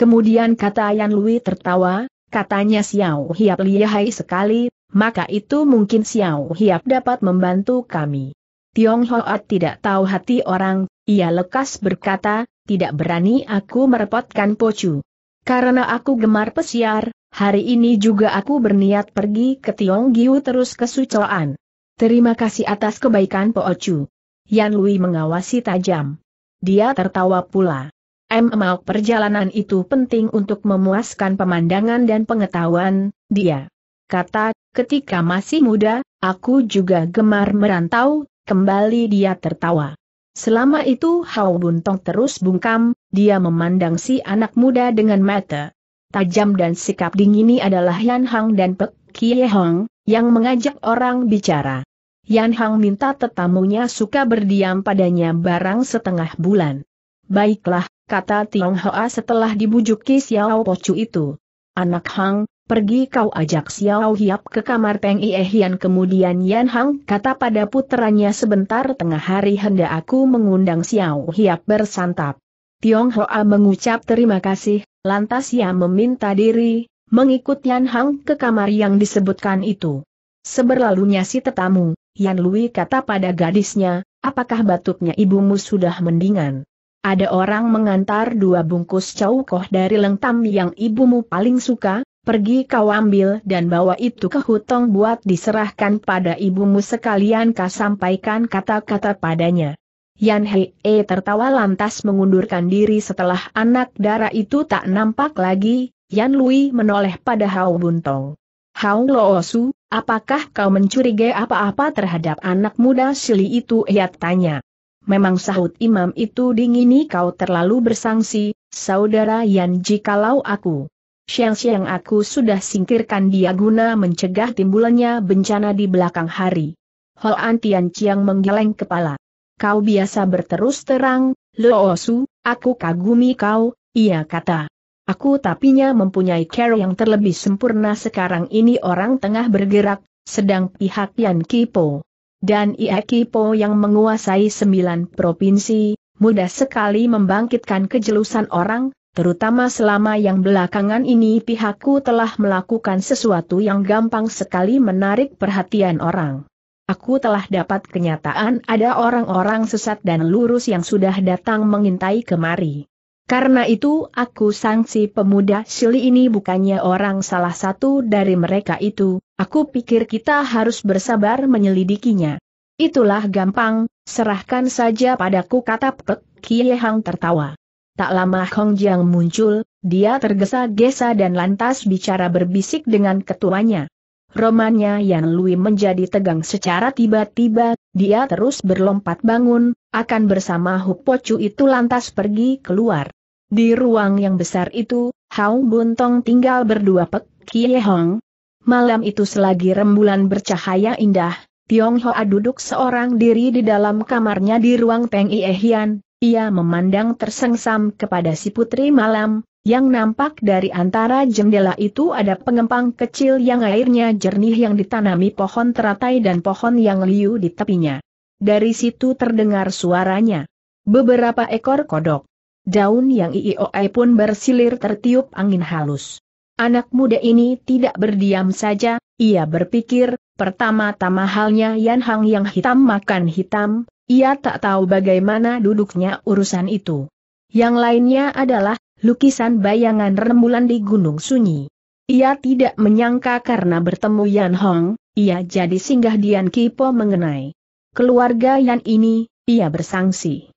Kemudian kata Yan Lui tertawa, katanya Xiao Hiap lihai sekali, maka itu mungkin Xiao Hiap dapat membantu kami. Tiong Hoat tidak tahu hati orang, ia lekas berkata, tidak berani aku merepotkan Pocu. Karena aku gemar pesiar, hari ini juga aku berniat pergi ke Tiong Giu terus ke Sucoan. Terima kasih atas kebaikan Po Chu. Yan Lui mengawasi tajam. Dia tertawa pula. mau perjalanan itu penting untuk memuaskan pemandangan dan pengetahuan, dia. Kata, ketika masih muda, aku juga gemar merantau, kembali dia tertawa. Selama itu Hao Buntong terus bungkam, dia memandang si anak muda dengan mata tajam dan sikap dingin ini adalah Yan Hang dan Pek Kie Hong, yang mengajak orang bicara. Yan Hang minta tetamunya suka berdiam padanya barang setengah bulan. Baiklah, kata Tiong Hoa setelah dibujuki Xiao Pocu itu. Anak Hang, pergi kau ajak Xiao Hiap ke kamar Peng Ie Hian kemudian Yan Hang kata pada putranya sebentar tengah hari hendak aku mengundang Xiao Hiap bersantap. Tiong Hoa mengucap terima kasih, lantas ia meminta diri, mengikut Yan Hang ke kamar yang disebutkan itu. Seberlalunya si tetamu, Yan Lui kata pada gadisnya, apakah batuknya ibumu sudah mendingan? Ada orang mengantar dua bungkus caukoh dari lengtam yang ibumu paling suka, pergi kau ambil dan bawa itu ke hutong buat diserahkan pada ibumu sekalian kau sampaikan kata-kata padanya. Yan Hei -e tertawa lantas mengundurkan diri setelah anak darah itu tak nampak lagi, Yan Lui menoleh pada Hao Buntong. Hao Loosu, apakah kau mencurigai apa-apa terhadap anak muda Sili itu? Ia tanya. Memang sahut imam itu dingin dingini kau terlalu bersangsi, saudara Yan jikalau aku. Siang-siang aku sudah singkirkan dia guna mencegah timbulannya bencana di belakang hari. Hoan Tian Chiang menggeleng kepala. Kau biasa berterus terang, Loosu, aku kagumi kau, ia kata. Aku tapinya mempunyai cara yang terlebih sempurna sekarang ini orang tengah bergerak, sedang pihak Yan Kipo. Dan Ia Kipo yang menguasai sembilan provinsi, mudah sekali membangkitkan kejelusan orang, terutama selama yang belakangan ini pihakku telah melakukan sesuatu yang gampang sekali menarik perhatian orang. Aku telah dapat kenyataan ada orang-orang sesat dan lurus yang sudah datang mengintai kemari. Karena itu aku sangsi pemuda Sili ini bukannya orang salah satu dari mereka itu, aku pikir kita harus bersabar menyelidikinya. Itulah gampang, serahkan saja padaku kata Pek Kie Hang tertawa. Tak lama Hong Jiang muncul, dia tergesa-gesa dan lantas bicara berbisik dengan ketuanya romannya Yan Lui menjadi tegang secara tiba-tiba, dia terus berlompat bangun, akan bersama Hu Pocu itu lantas pergi keluar. Di ruang yang besar itu, Hao Buntong tinggal berdua Pek Kie Hong. Malam itu selagi rembulan bercahaya indah, Tiong Hoa duduk seorang diri di dalam kamarnya di ruang Peng Ie Hian, ia memandang tersengsam kepada si putri malam, yang nampak dari antara jendela itu ada pengempang kecil yang airnya jernih yang ditanami pohon teratai dan pohon yang liu di tepinya. Dari situ terdengar suaranya. Beberapa ekor kodok. Daun yang iioi pun bersilir tertiup angin halus. Anak muda ini tidak berdiam saja, ia berpikir, pertama-tama halnya Yan Hang yang hitam makan hitam, ia tak tahu bagaimana duduknya urusan itu. Yang lainnya adalah, lukisan bayangan rembulan di gunung sunyi. Ia tidak menyangka karena bertemu Yan Hong, ia jadi singgah Dian Kipo mengenai keluarga Yan ini, ia bersangsi.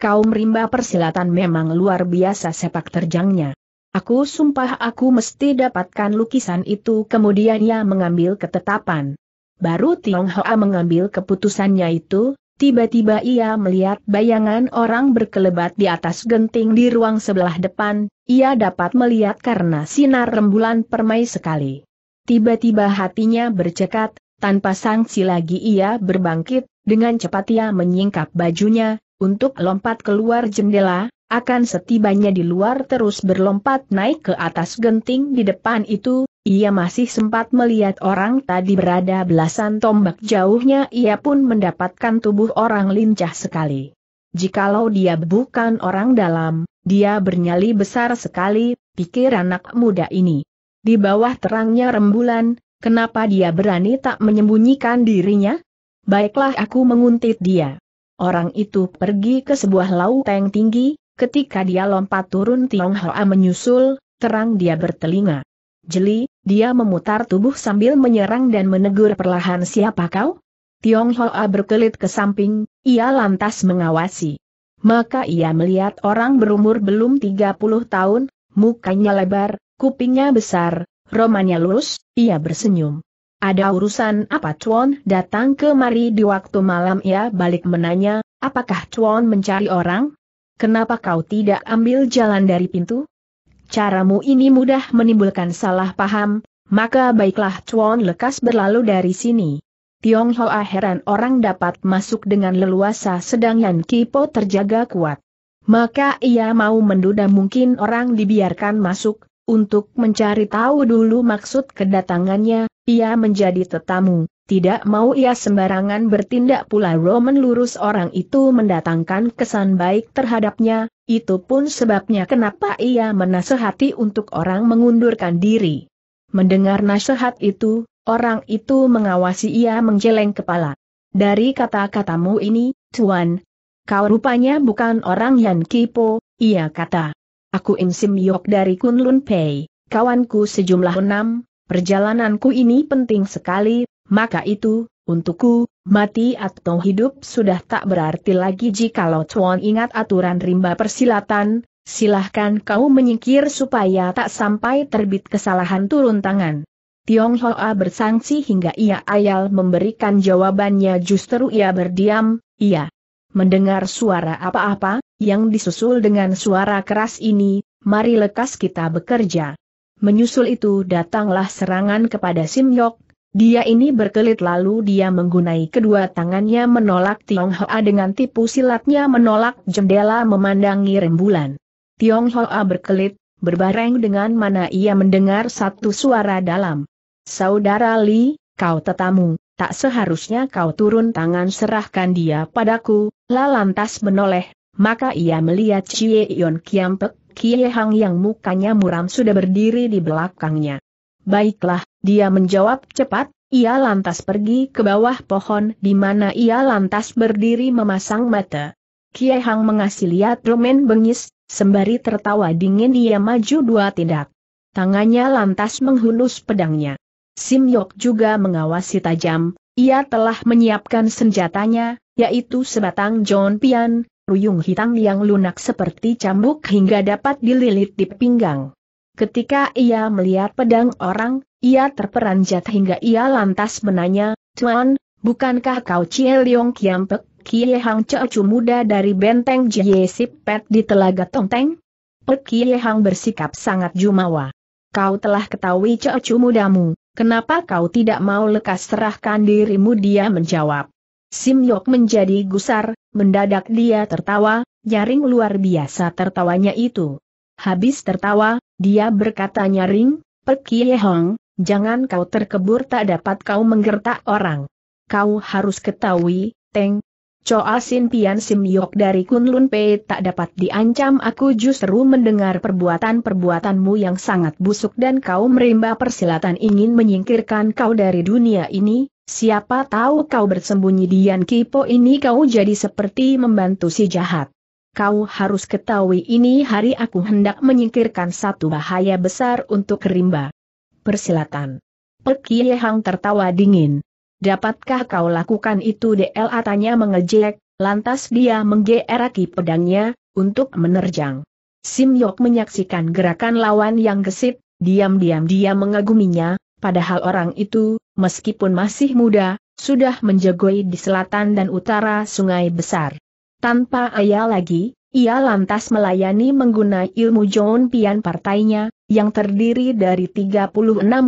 Kaum rimba persilatan memang luar biasa sepak terjangnya. Aku sumpah aku mesti dapatkan lukisan itu kemudian ia mengambil ketetapan. Baru Tiong Hoa mengambil keputusannya itu, Tiba-tiba ia melihat bayangan orang berkelebat di atas genting di ruang sebelah depan, ia dapat melihat karena sinar rembulan permai sekali. Tiba-tiba hatinya bercekat, tanpa sangsi lagi ia berbangkit, dengan cepat ia menyingkap bajunya, untuk lompat keluar jendela, akan setibanya di luar terus berlompat naik ke atas genting di depan itu, ia masih sempat melihat orang tadi berada belasan tombak jauhnya ia pun mendapatkan tubuh orang lincah sekali. Jikalau dia bukan orang dalam, dia bernyali besar sekali, pikir anak muda ini. Di bawah terangnya rembulan, kenapa dia berani tak menyembunyikan dirinya? Baiklah aku menguntit dia. Orang itu pergi ke sebuah lauteng tinggi, ketika dia lompat turun Tionghoa menyusul, terang dia bertelinga. Jeli, dia memutar tubuh sambil menyerang dan menegur perlahan siapa kau? Tiong Hoa berkelit ke samping, ia lantas mengawasi. Maka ia melihat orang berumur belum 30 tahun, mukanya lebar, kupingnya besar, romannya lurus, ia bersenyum. Ada urusan apa Chuan datang kemari di waktu malam ia balik menanya, apakah Chuan mencari orang? Kenapa kau tidak ambil jalan dari pintu? caramu ini mudah menimbulkan salah paham, maka baiklah Chuan lekas berlalu dari sini. Tiong Hoa heran orang dapat masuk dengan leluasa sedangkan Kipo terjaga kuat. Maka ia mau menduda mungkin orang dibiarkan masuk, untuk mencari tahu dulu maksud kedatangannya, ia menjadi tetamu, tidak mau ia sembarangan bertindak pula Roman lurus orang itu mendatangkan kesan baik terhadapnya, itu pun sebabnya kenapa ia menasehati untuk orang mengundurkan diri. Mendengar nasihat itu, orang itu mengawasi ia menjeleng kepala. Dari kata-katamu ini, Tuan, kau rupanya bukan orang yang kipo, ia kata. Aku insim Yok dari Kunlun Pei, kawanku sejumlah enam, perjalananku ini penting sekali, maka itu, untukku, mati atau hidup sudah tak berarti lagi jikalau Tuan ingat aturan rimba persilatan, silahkan kau menyingkir supaya tak sampai terbit kesalahan turun tangan. Tiong Hoa bersangsi hingga ia ayal memberikan jawabannya justru ia berdiam, Ia Mendengar suara apa-apa, yang disusul dengan suara keras ini, mari lekas kita bekerja. Menyusul itu datanglah serangan kepada Sim Yok, dia ini berkelit lalu dia menggunai kedua tangannya menolak Tiong Hoa dengan tipu silatnya menolak jendela memandangi rembulan. Tiong Hoa berkelit, berbareng dengan mana ia mendengar satu suara dalam. Saudara Li, kau tetamu, tak seharusnya kau turun tangan serahkan dia padaku, la lantas menoleh, maka ia melihat Chie Yon Kiampek, Kie Hang yang mukanya muram sudah berdiri di belakangnya. Baiklah, dia menjawab cepat, ia lantas pergi ke bawah pohon di mana ia lantas berdiri memasang mata. Kiai Hang mengasih lihat Romen bengis, sembari tertawa dingin ia maju dua tindak. Tangannya lantas menghunus pedangnya. Sim Yok juga mengawasi tajam, ia telah menyiapkan senjatanya, yaitu sebatang John Pian, ruyung hitam yang lunak seperti cambuk hingga dapat dililit di pinggang. Ketika ia melihat pedang orang, ia terperanjat hingga ia lantas menanya, Tuan, bukankah kau Cie Leong Kiampek, Kie Hang Cecu muda dari benteng Jie Pet di Telaga Tongteng? Pek Kie Hang bersikap sangat jumawa. Kau telah ketahui Cecu mudamu, kenapa kau tidak mau lekas serahkan dirimu dia menjawab. Sim Yok menjadi gusar, mendadak dia tertawa, nyaring luar biasa tertawanya itu. Habis tertawa, dia berkata nyaring, Pek Kie Hang, jangan kau terkebur tak dapat kau menggertak orang. Kau harus ketahui, Teng. Coasin Sin Pian Sim Yok dari Kunlun Pei tak dapat diancam aku justru mendengar perbuatan-perbuatanmu yang sangat busuk dan kau merimba persilatan ingin menyingkirkan kau dari dunia ini, siapa tahu kau bersembunyi di Yan Kipo ini kau jadi seperti membantu si jahat. Kau harus ketahui ini hari aku hendak menyingkirkan satu bahaya besar untuk rimba persilatan. Pek Ye tertawa dingin. Dapatkah kau lakukan itu DLA tanya mengejek, lantas dia menggeraki pedangnya, untuk menerjang. Sim Yok menyaksikan gerakan lawan yang gesit, diam-diam dia mengaguminya, padahal orang itu, meskipun masih muda, sudah menjagoi di selatan dan utara sungai besar. Tanpa ayah lagi, ia lantas melayani menggunakan ilmu John Pian partainya, yang terdiri dari 36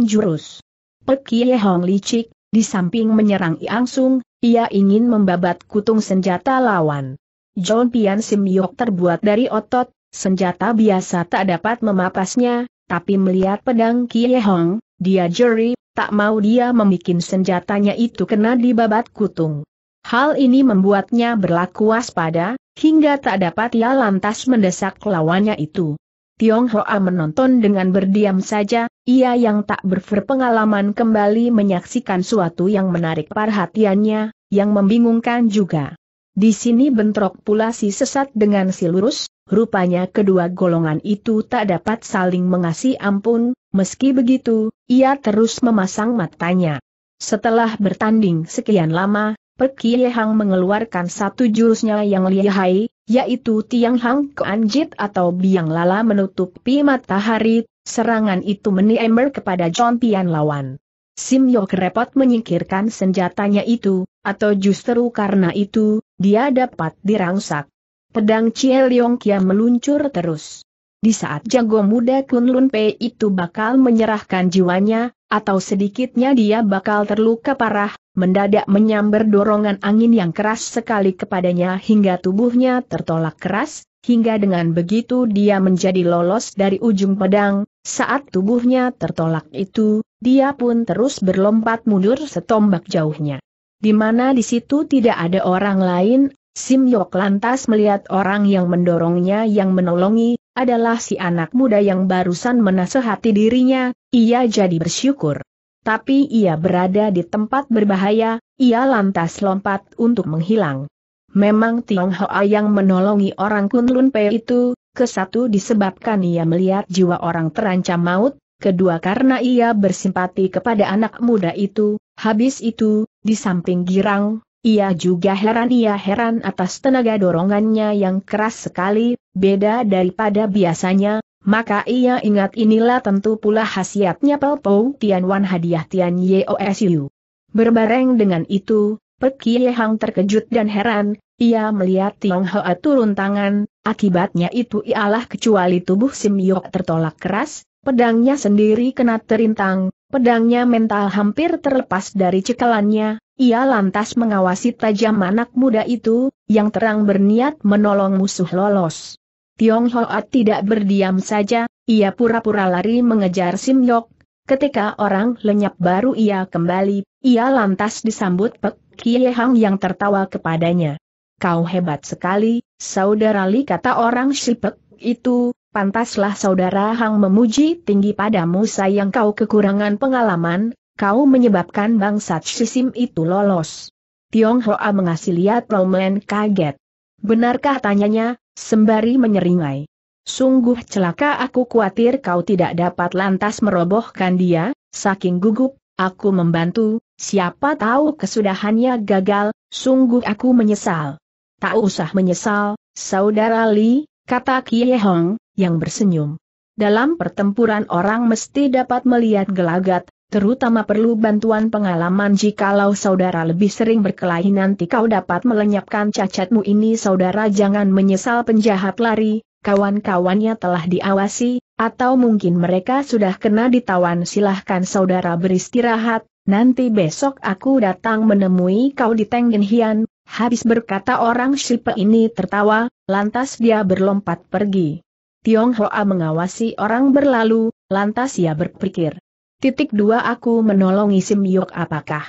jurus. Pek Hong licik, di samping menyerang Iang Sung, ia ingin membabat kutung senjata lawan. John Pian Sim Yok terbuat dari otot, senjata biasa tak dapat memapasnya, tapi melihat pedang Kie Hong, dia jeri, tak mau dia membuat senjatanya itu kena dibabat kutung. Hal ini membuatnya berlaku waspada, hingga tak dapat ia lantas mendesak lawannya itu. Tiong Hoa menonton dengan berdiam saja, ia yang tak berpengalaman kembali menyaksikan suatu yang menarik perhatiannya, yang membingungkan juga. Di sini bentrok pula si sesat dengan si lurus, rupanya kedua golongan itu tak dapat saling mengasih ampun, meski begitu, ia terus memasang matanya. Setelah bertanding sekian lama, Pek Hang mengeluarkan satu jurusnya yang lihai, yaitu Tiang Hang Keanjit atau Biang Lala menutupi matahari, serangan itu meniember kepada John Pian lawan. Sim Yok repot menyingkirkan senjatanya itu, atau justru karena itu, dia dapat dirangsak. Pedang Cie Leong Kia meluncur terus. Di saat jago muda Kunlun Pei itu bakal menyerahkan jiwanya, atau sedikitnya dia bakal terluka parah, mendadak menyambar dorongan angin yang keras sekali kepadanya hingga tubuhnya tertolak keras, hingga dengan begitu dia menjadi lolos dari ujung pedang, saat tubuhnya tertolak itu, dia pun terus berlompat mundur setombak jauhnya. Di mana di situ tidak ada orang lain, Sim Yok lantas melihat orang yang mendorongnya yang menolongi, adalah si anak muda yang barusan menasehati dirinya, ia jadi bersyukur. Tapi ia berada di tempat berbahaya, ia lantas lompat untuk menghilang. Memang Tionghoa yang menolongi orang Kunlun Pei itu, kesatu disebabkan ia melihat jiwa orang terancam maut, kedua karena ia bersimpati kepada anak muda itu, habis itu, di samping girang, ia juga heran ia heran atas tenaga dorongannya yang keras sekali, beda daripada biasanya, maka ia ingat inilah tentu pula khasiatnya Pelpou Wan hadiah Tian Osu. Berbareng dengan itu, Ye Hang terkejut dan heran, ia melihat Tiong Hoa turun tangan, akibatnya itu ialah kecuali tubuh Sim Yok tertolak keras, pedangnya sendiri kena terintang, pedangnya mental hampir terlepas dari cekalannya, ia lantas mengawasi tajam anak muda itu, yang terang berniat menolong musuh lolos. Tiong Hoa tidak berdiam saja, ia pura-pura lari mengejar Sim Yok. Ketika orang lenyap baru ia kembali, ia lantas disambut Pek Kie Hang yang tertawa kepadanya. Kau hebat sekali, saudara Li kata orang Sipek itu, pantaslah saudara Hang memuji tinggi padamu sayang kau kekurangan pengalaman, kau menyebabkan bangsa sisim itu lolos. Tiong Hoa mengasih lihat Roman kaget. Benarkah tanyanya, sembari menyeringai. Sungguh celaka aku khawatir kau tidak dapat lantas merobohkan dia, saking gugup, aku membantu, siapa tahu kesudahannya gagal, sungguh aku menyesal. Tak usah menyesal, saudara Li, kata Kie Hong, yang bersenyum. Dalam pertempuran orang mesti dapat melihat gelagat, Terutama perlu bantuan pengalaman jikalau saudara lebih sering berkelahi nanti kau dapat melenyapkan cacatmu ini saudara jangan menyesal penjahat lari, kawan-kawannya telah diawasi, atau mungkin mereka sudah kena ditawan silahkan saudara beristirahat, nanti besok aku datang menemui kau di Tenggen Hian, habis berkata orang Shipe ini tertawa, lantas dia berlompat pergi. Tiong Hoa mengawasi orang berlalu, lantas ia berpikir, Titik dua aku menolong Isim yok apakah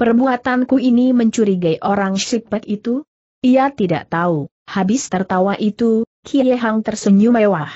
perbuatanku ini mencurigai orang Shipek itu? Ia tidak tahu. Habis tertawa itu, Kie Hang tersenyum mewah.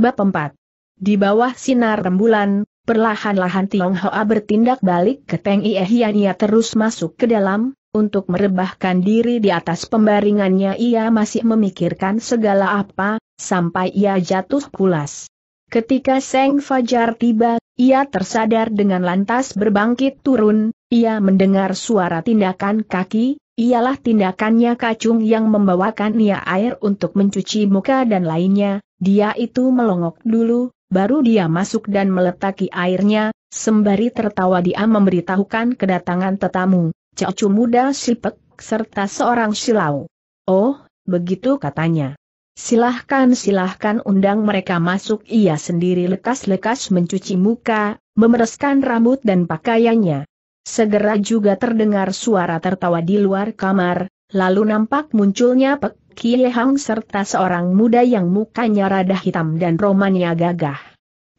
Bab 4. Di bawah sinar rembulan, perlahan-lahan Tionghoa bertindak balik ke Teng Ie Hian ia terus masuk ke dalam, untuk merebahkan diri di atas pembaringannya ia masih memikirkan segala apa, sampai ia jatuh pulas. Ketika Seng Fajar tiba, ia tersadar dengan lantas berbangkit turun, ia mendengar suara tindakan kaki, ialah tindakannya kacung yang membawakan ia air untuk mencuci muka dan lainnya, dia itu melongok dulu, baru dia masuk dan meletaki airnya, sembari tertawa dia memberitahukan kedatangan tetamu, cacu muda sipek, serta seorang silau. Oh, begitu katanya. Silahkan silahkan undang mereka masuk ia sendiri lekas-lekas mencuci muka, memereskan rambut dan pakaiannya. Segera juga terdengar suara tertawa di luar kamar, lalu nampak munculnya Pek Kie Hang serta seorang muda yang mukanya rada hitam dan romannya gagah.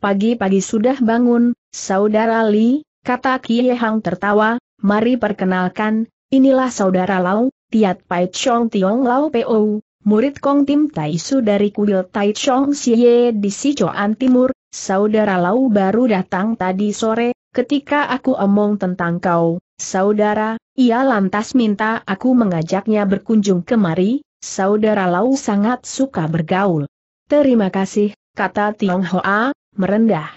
Pagi-pagi sudah bangun, Saudara Li, kata Kie Hang tertawa, mari perkenalkan, inilah Saudara Lau, Tiat Pai Chong Tiong Lau P.O., murid Kong Tim Tai Su dari kuil Tai Chong Xie di Sichuan Timur, saudara Lau baru datang tadi sore, ketika aku omong tentang kau, saudara, ia lantas minta aku mengajaknya berkunjung kemari, saudara Lau sangat suka bergaul. Terima kasih, kata Tiong Hoa, merendah.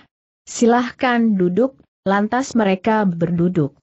Silahkan duduk, lantas mereka berduduk.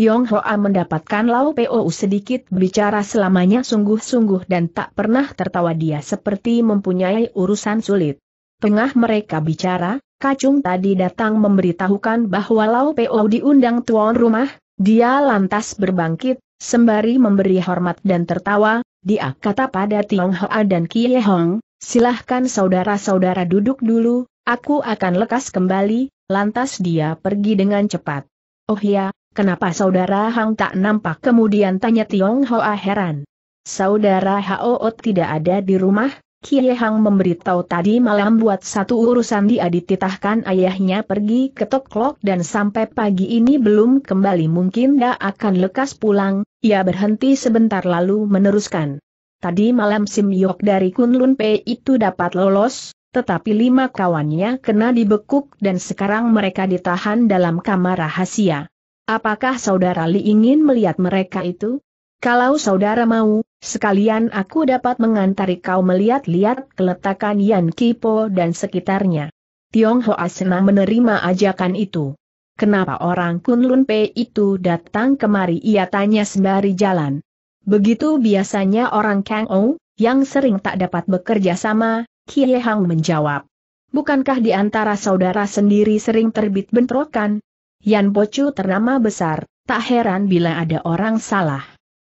Tiong Hoa mendapatkan Lau POU sedikit bicara selamanya sungguh-sungguh dan tak pernah tertawa dia seperti mempunyai urusan sulit. Tengah mereka bicara, Kacung tadi datang memberitahukan bahwa Lau POU diundang tuan rumah, dia lantas berbangkit, sembari memberi hormat dan tertawa, dia kata pada Tiong Hoa dan Kie Hong, silahkan saudara-saudara duduk dulu, aku akan lekas kembali, lantas dia pergi dengan cepat. Oh ya, Kenapa saudara Hang tak nampak kemudian tanya Tiong Hoa heran. Saudara Hao tidak ada di rumah, Kie Hang memberitahu tadi malam buat satu urusan dia dititahkan ayahnya pergi ke Toklok dan sampai pagi ini belum kembali mungkin dia akan lekas pulang, ia berhenti sebentar lalu meneruskan. Tadi malam Sim Yok dari Kunlun Pei itu dapat lolos, tetapi lima kawannya kena dibekuk dan sekarang mereka ditahan dalam kamar rahasia. Apakah saudara Li ingin melihat mereka itu? Kalau saudara mau, sekalian aku dapat mengantari kau melihat-lihat keletakan Yan Kipo dan sekitarnya. Tionghoa senang menerima ajakan itu. Kenapa orang Kunlun Pei itu datang kemari ia tanya sembari jalan. Begitu biasanya orang Kang Ou, yang sering tak dapat bekerja sama, Kie Hang menjawab. Bukankah di antara saudara sendiri sering terbit bentrokan, Yan Pocu ternama besar, tak heran bila ada orang salah.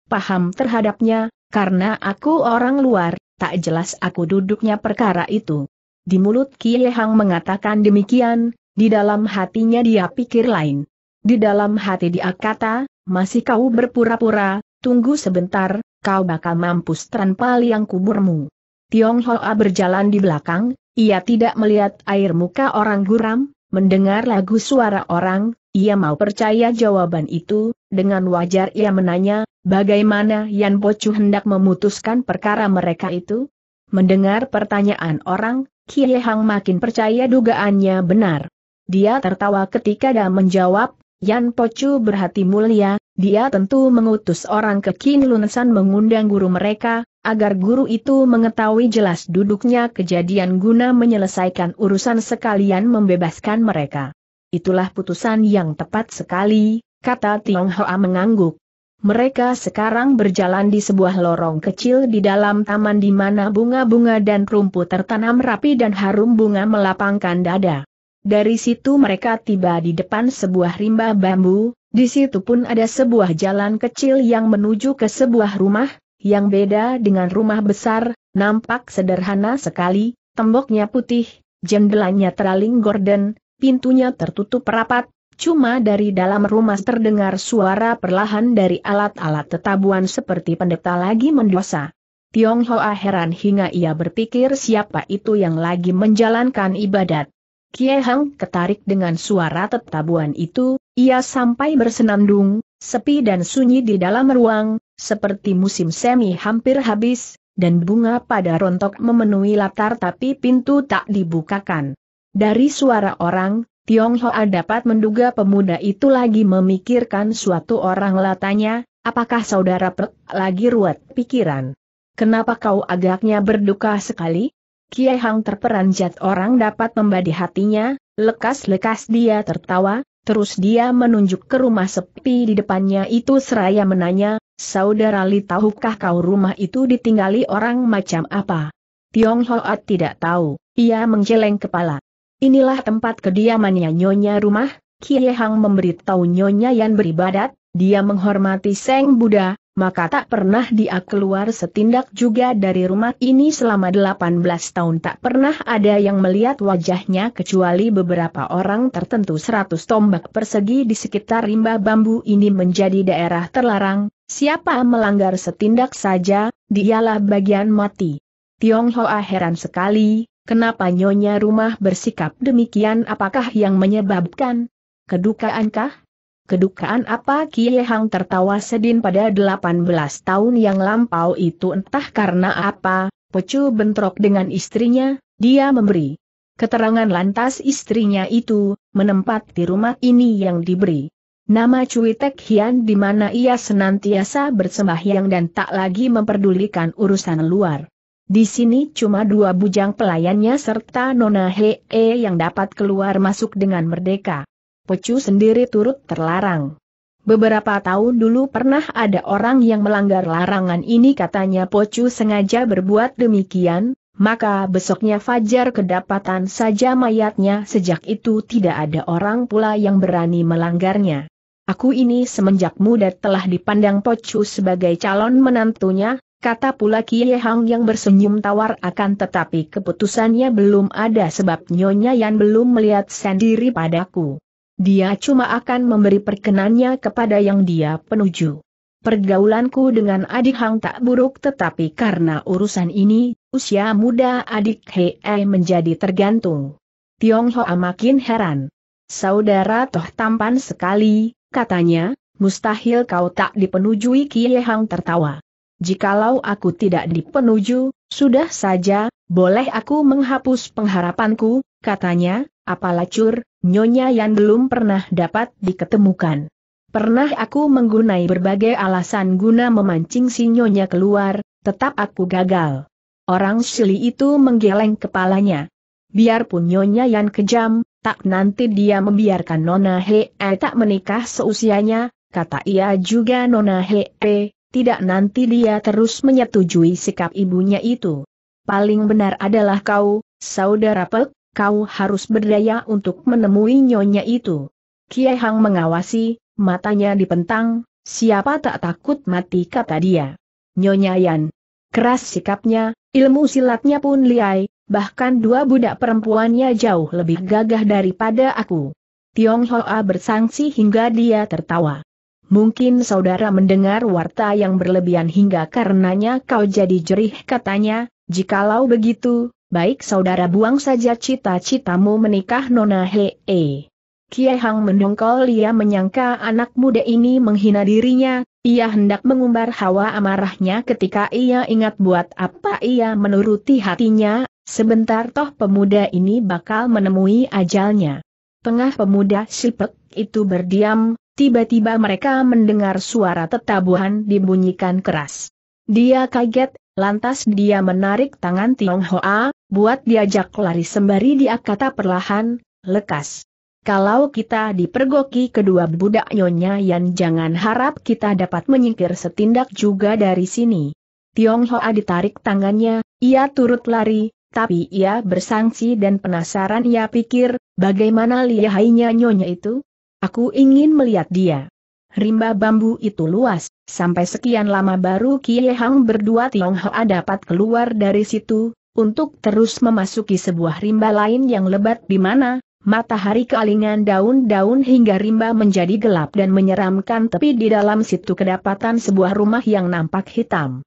Paham terhadapnya, karena aku orang luar, tak jelas aku duduknya perkara itu. Di mulut Kie Hang mengatakan demikian, di dalam hatinya dia pikir lain. Di dalam hati dia kata, masih kau berpura-pura, tunggu sebentar, kau bakal mampus tanpa liang kuburmu. Tiong Hoa berjalan di belakang, ia tidak melihat air muka orang guram, Mendengar lagu suara orang, ia mau percaya jawaban itu, dengan wajar ia menanya, bagaimana Yan Pocu hendak memutuskan perkara mereka itu? Mendengar pertanyaan orang, Kie Hang makin percaya dugaannya benar. Dia tertawa ketika dia menjawab, Yan Pocu berhati mulia, dia tentu mengutus orang ke Lunsan mengundang guru mereka, agar guru itu mengetahui jelas duduknya kejadian guna menyelesaikan urusan sekalian membebaskan mereka. Itulah putusan yang tepat sekali, kata Tiong Hoa mengangguk. Mereka sekarang berjalan di sebuah lorong kecil di dalam taman di mana bunga-bunga dan rumput tertanam rapi dan harum bunga melapangkan dada. Dari situ mereka tiba di depan sebuah rimba bambu, di situ pun ada sebuah jalan kecil yang menuju ke sebuah rumah, yang beda dengan rumah besar, nampak sederhana sekali, temboknya putih, jendelanya teraling gorden, pintunya tertutup rapat, cuma dari dalam rumah terdengar suara perlahan dari alat-alat tetabuan seperti pendeta lagi mendosa. Tiong Hoa heran hingga ia berpikir siapa itu yang lagi menjalankan ibadat. Kie Hang ketarik dengan suara tetabuan itu, ia sampai bersenandung, sepi dan sunyi di dalam ruang, seperti musim semi hampir habis, dan bunga pada rontok memenuhi latar tapi pintu tak dibukakan. Dari suara orang, Hoa dapat menduga pemuda itu lagi memikirkan suatu orang latanya, apakah saudara Pek lagi ruwet pikiran? Kenapa kau agaknya berduka sekali? Kiai Hang terperanjat orang dapat membadi hatinya, lekas-lekas dia tertawa, terus dia menunjuk ke rumah sepi di depannya itu seraya menanya, Saudara Li tahukah kau rumah itu ditinggali orang macam apa? Tiong Hoat tidak tahu, ia menggeleng kepala. Inilah tempat kediamannya Nyonya rumah, Kie Hang memberitahu Nyonya yang beribadat, dia menghormati Seng Buddha, maka tak pernah dia keluar setindak juga dari rumah ini selama 18 tahun tak pernah ada yang melihat wajahnya kecuali beberapa orang tertentu 100 tombak persegi di sekitar rimba bambu ini menjadi daerah terlarang, siapa melanggar setindak saja, dialah bagian mati. Tionghoa heran sekali, kenapa nyonya rumah bersikap demikian apakah yang menyebabkan kedukaankah? Kedukaan apa Kie Hang tertawa sedin pada 18 tahun yang lampau itu entah karena apa, Pecu bentrok dengan istrinya, dia memberi keterangan lantas istrinya itu, menempat di rumah ini yang diberi. Nama Cui Tek Hian di mana ia senantiasa bersembahyang dan tak lagi memperdulikan urusan luar. Di sini cuma dua bujang pelayannya serta Nona Hee yang dapat keluar masuk dengan merdeka. Pecu sendiri turut terlarang. Beberapa tahun dulu pernah ada orang yang melanggar larangan ini katanya Pocu sengaja berbuat demikian, maka besoknya Fajar kedapatan saja mayatnya sejak itu tidak ada orang pula yang berani melanggarnya. Aku ini semenjak muda telah dipandang Pocu sebagai calon menantunya, kata pula Kie Hang yang bersenyum tawar akan tetapi keputusannya belum ada sebab Nyonya yang belum melihat sendiri padaku. Dia cuma akan memberi perkenannya kepada yang dia penuju. Pergaulanku dengan adik Hang tak buruk tetapi karena urusan ini, usia muda adik Hei menjadi tergantung. Tionghoa makin heran. Saudara Toh tampan sekali, katanya, mustahil kau tak dipenujui Kie Hang tertawa. Jikalau aku tidak dipenuju, sudah saja, boleh aku menghapus pengharapanku, katanya, apalacur, Nyonya yang belum pernah dapat diketemukan. Pernah aku menggunai berbagai alasan guna memancing si Nyonya keluar, tetap aku gagal. Orang Sili itu menggeleng kepalanya. Biarpun Nyonya yang kejam, tak nanti dia membiarkan Nona Hee eh tak menikah seusianya, kata ia juga Nona Hee, eh, tidak nanti dia terus menyetujui sikap ibunya itu. Paling benar adalah kau, saudara Pek, kau harus berdaya untuk menemui nyonya itu. Kiai Hang mengawasi, matanya dipentang, siapa tak takut mati kata dia. Nyonya Yan. Keras sikapnya, ilmu silatnya pun liai, bahkan dua budak perempuannya jauh lebih gagah daripada aku. Tiong Hoa bersangsi hingga dia tertawa. Mungkin saudara mendengar warta yang berlebihan hingga karenanya kau jadi jerih katanya, jikalau begitu, Baik saudara buang saja cita-citamu menikah Nona Hee. Kie Hang mendongkol ia menyangka anak muda ini menghina dirinya, ia hendak mengumbar hawa amarahnya ketika ia ingat buat apa ia menuruti hatinya, sebentar toh pemuda ini bakal menemui ajalnya. Tengah pemuda sipek itu berdiam, tiba-tiba mereka mendengar suara tetabuhan dibunyikan keras. Dia kaget, Lantas dia menarik tangan Tiong Hoa, buat diajak lari sembari dia kata perlahan, lekas. Kalau kita dipergoki kedua budak nyonya Yan jangan harap kita dapat menyingkir setindak juga dari sini. Tiong Hoa ditarik tangannya, ia turut lari, tapi ia bersangsi dan penasaran ia pikir, bagaimana lihainya nyonya itu? Aku ingin melihat dia rimba bambu itu luas, sampai sekian lama baru Kie Hang berdua Tionghoa dapat keluar dari situ, untuk terus memasuki sebuah rimba lain yang lebat di mana, matahari kealingan daun-daun hingga rimba menjadi gelap dan menyeramkan Tapi di dalam situ kedapatan sebuah rumah yang nampak hitam.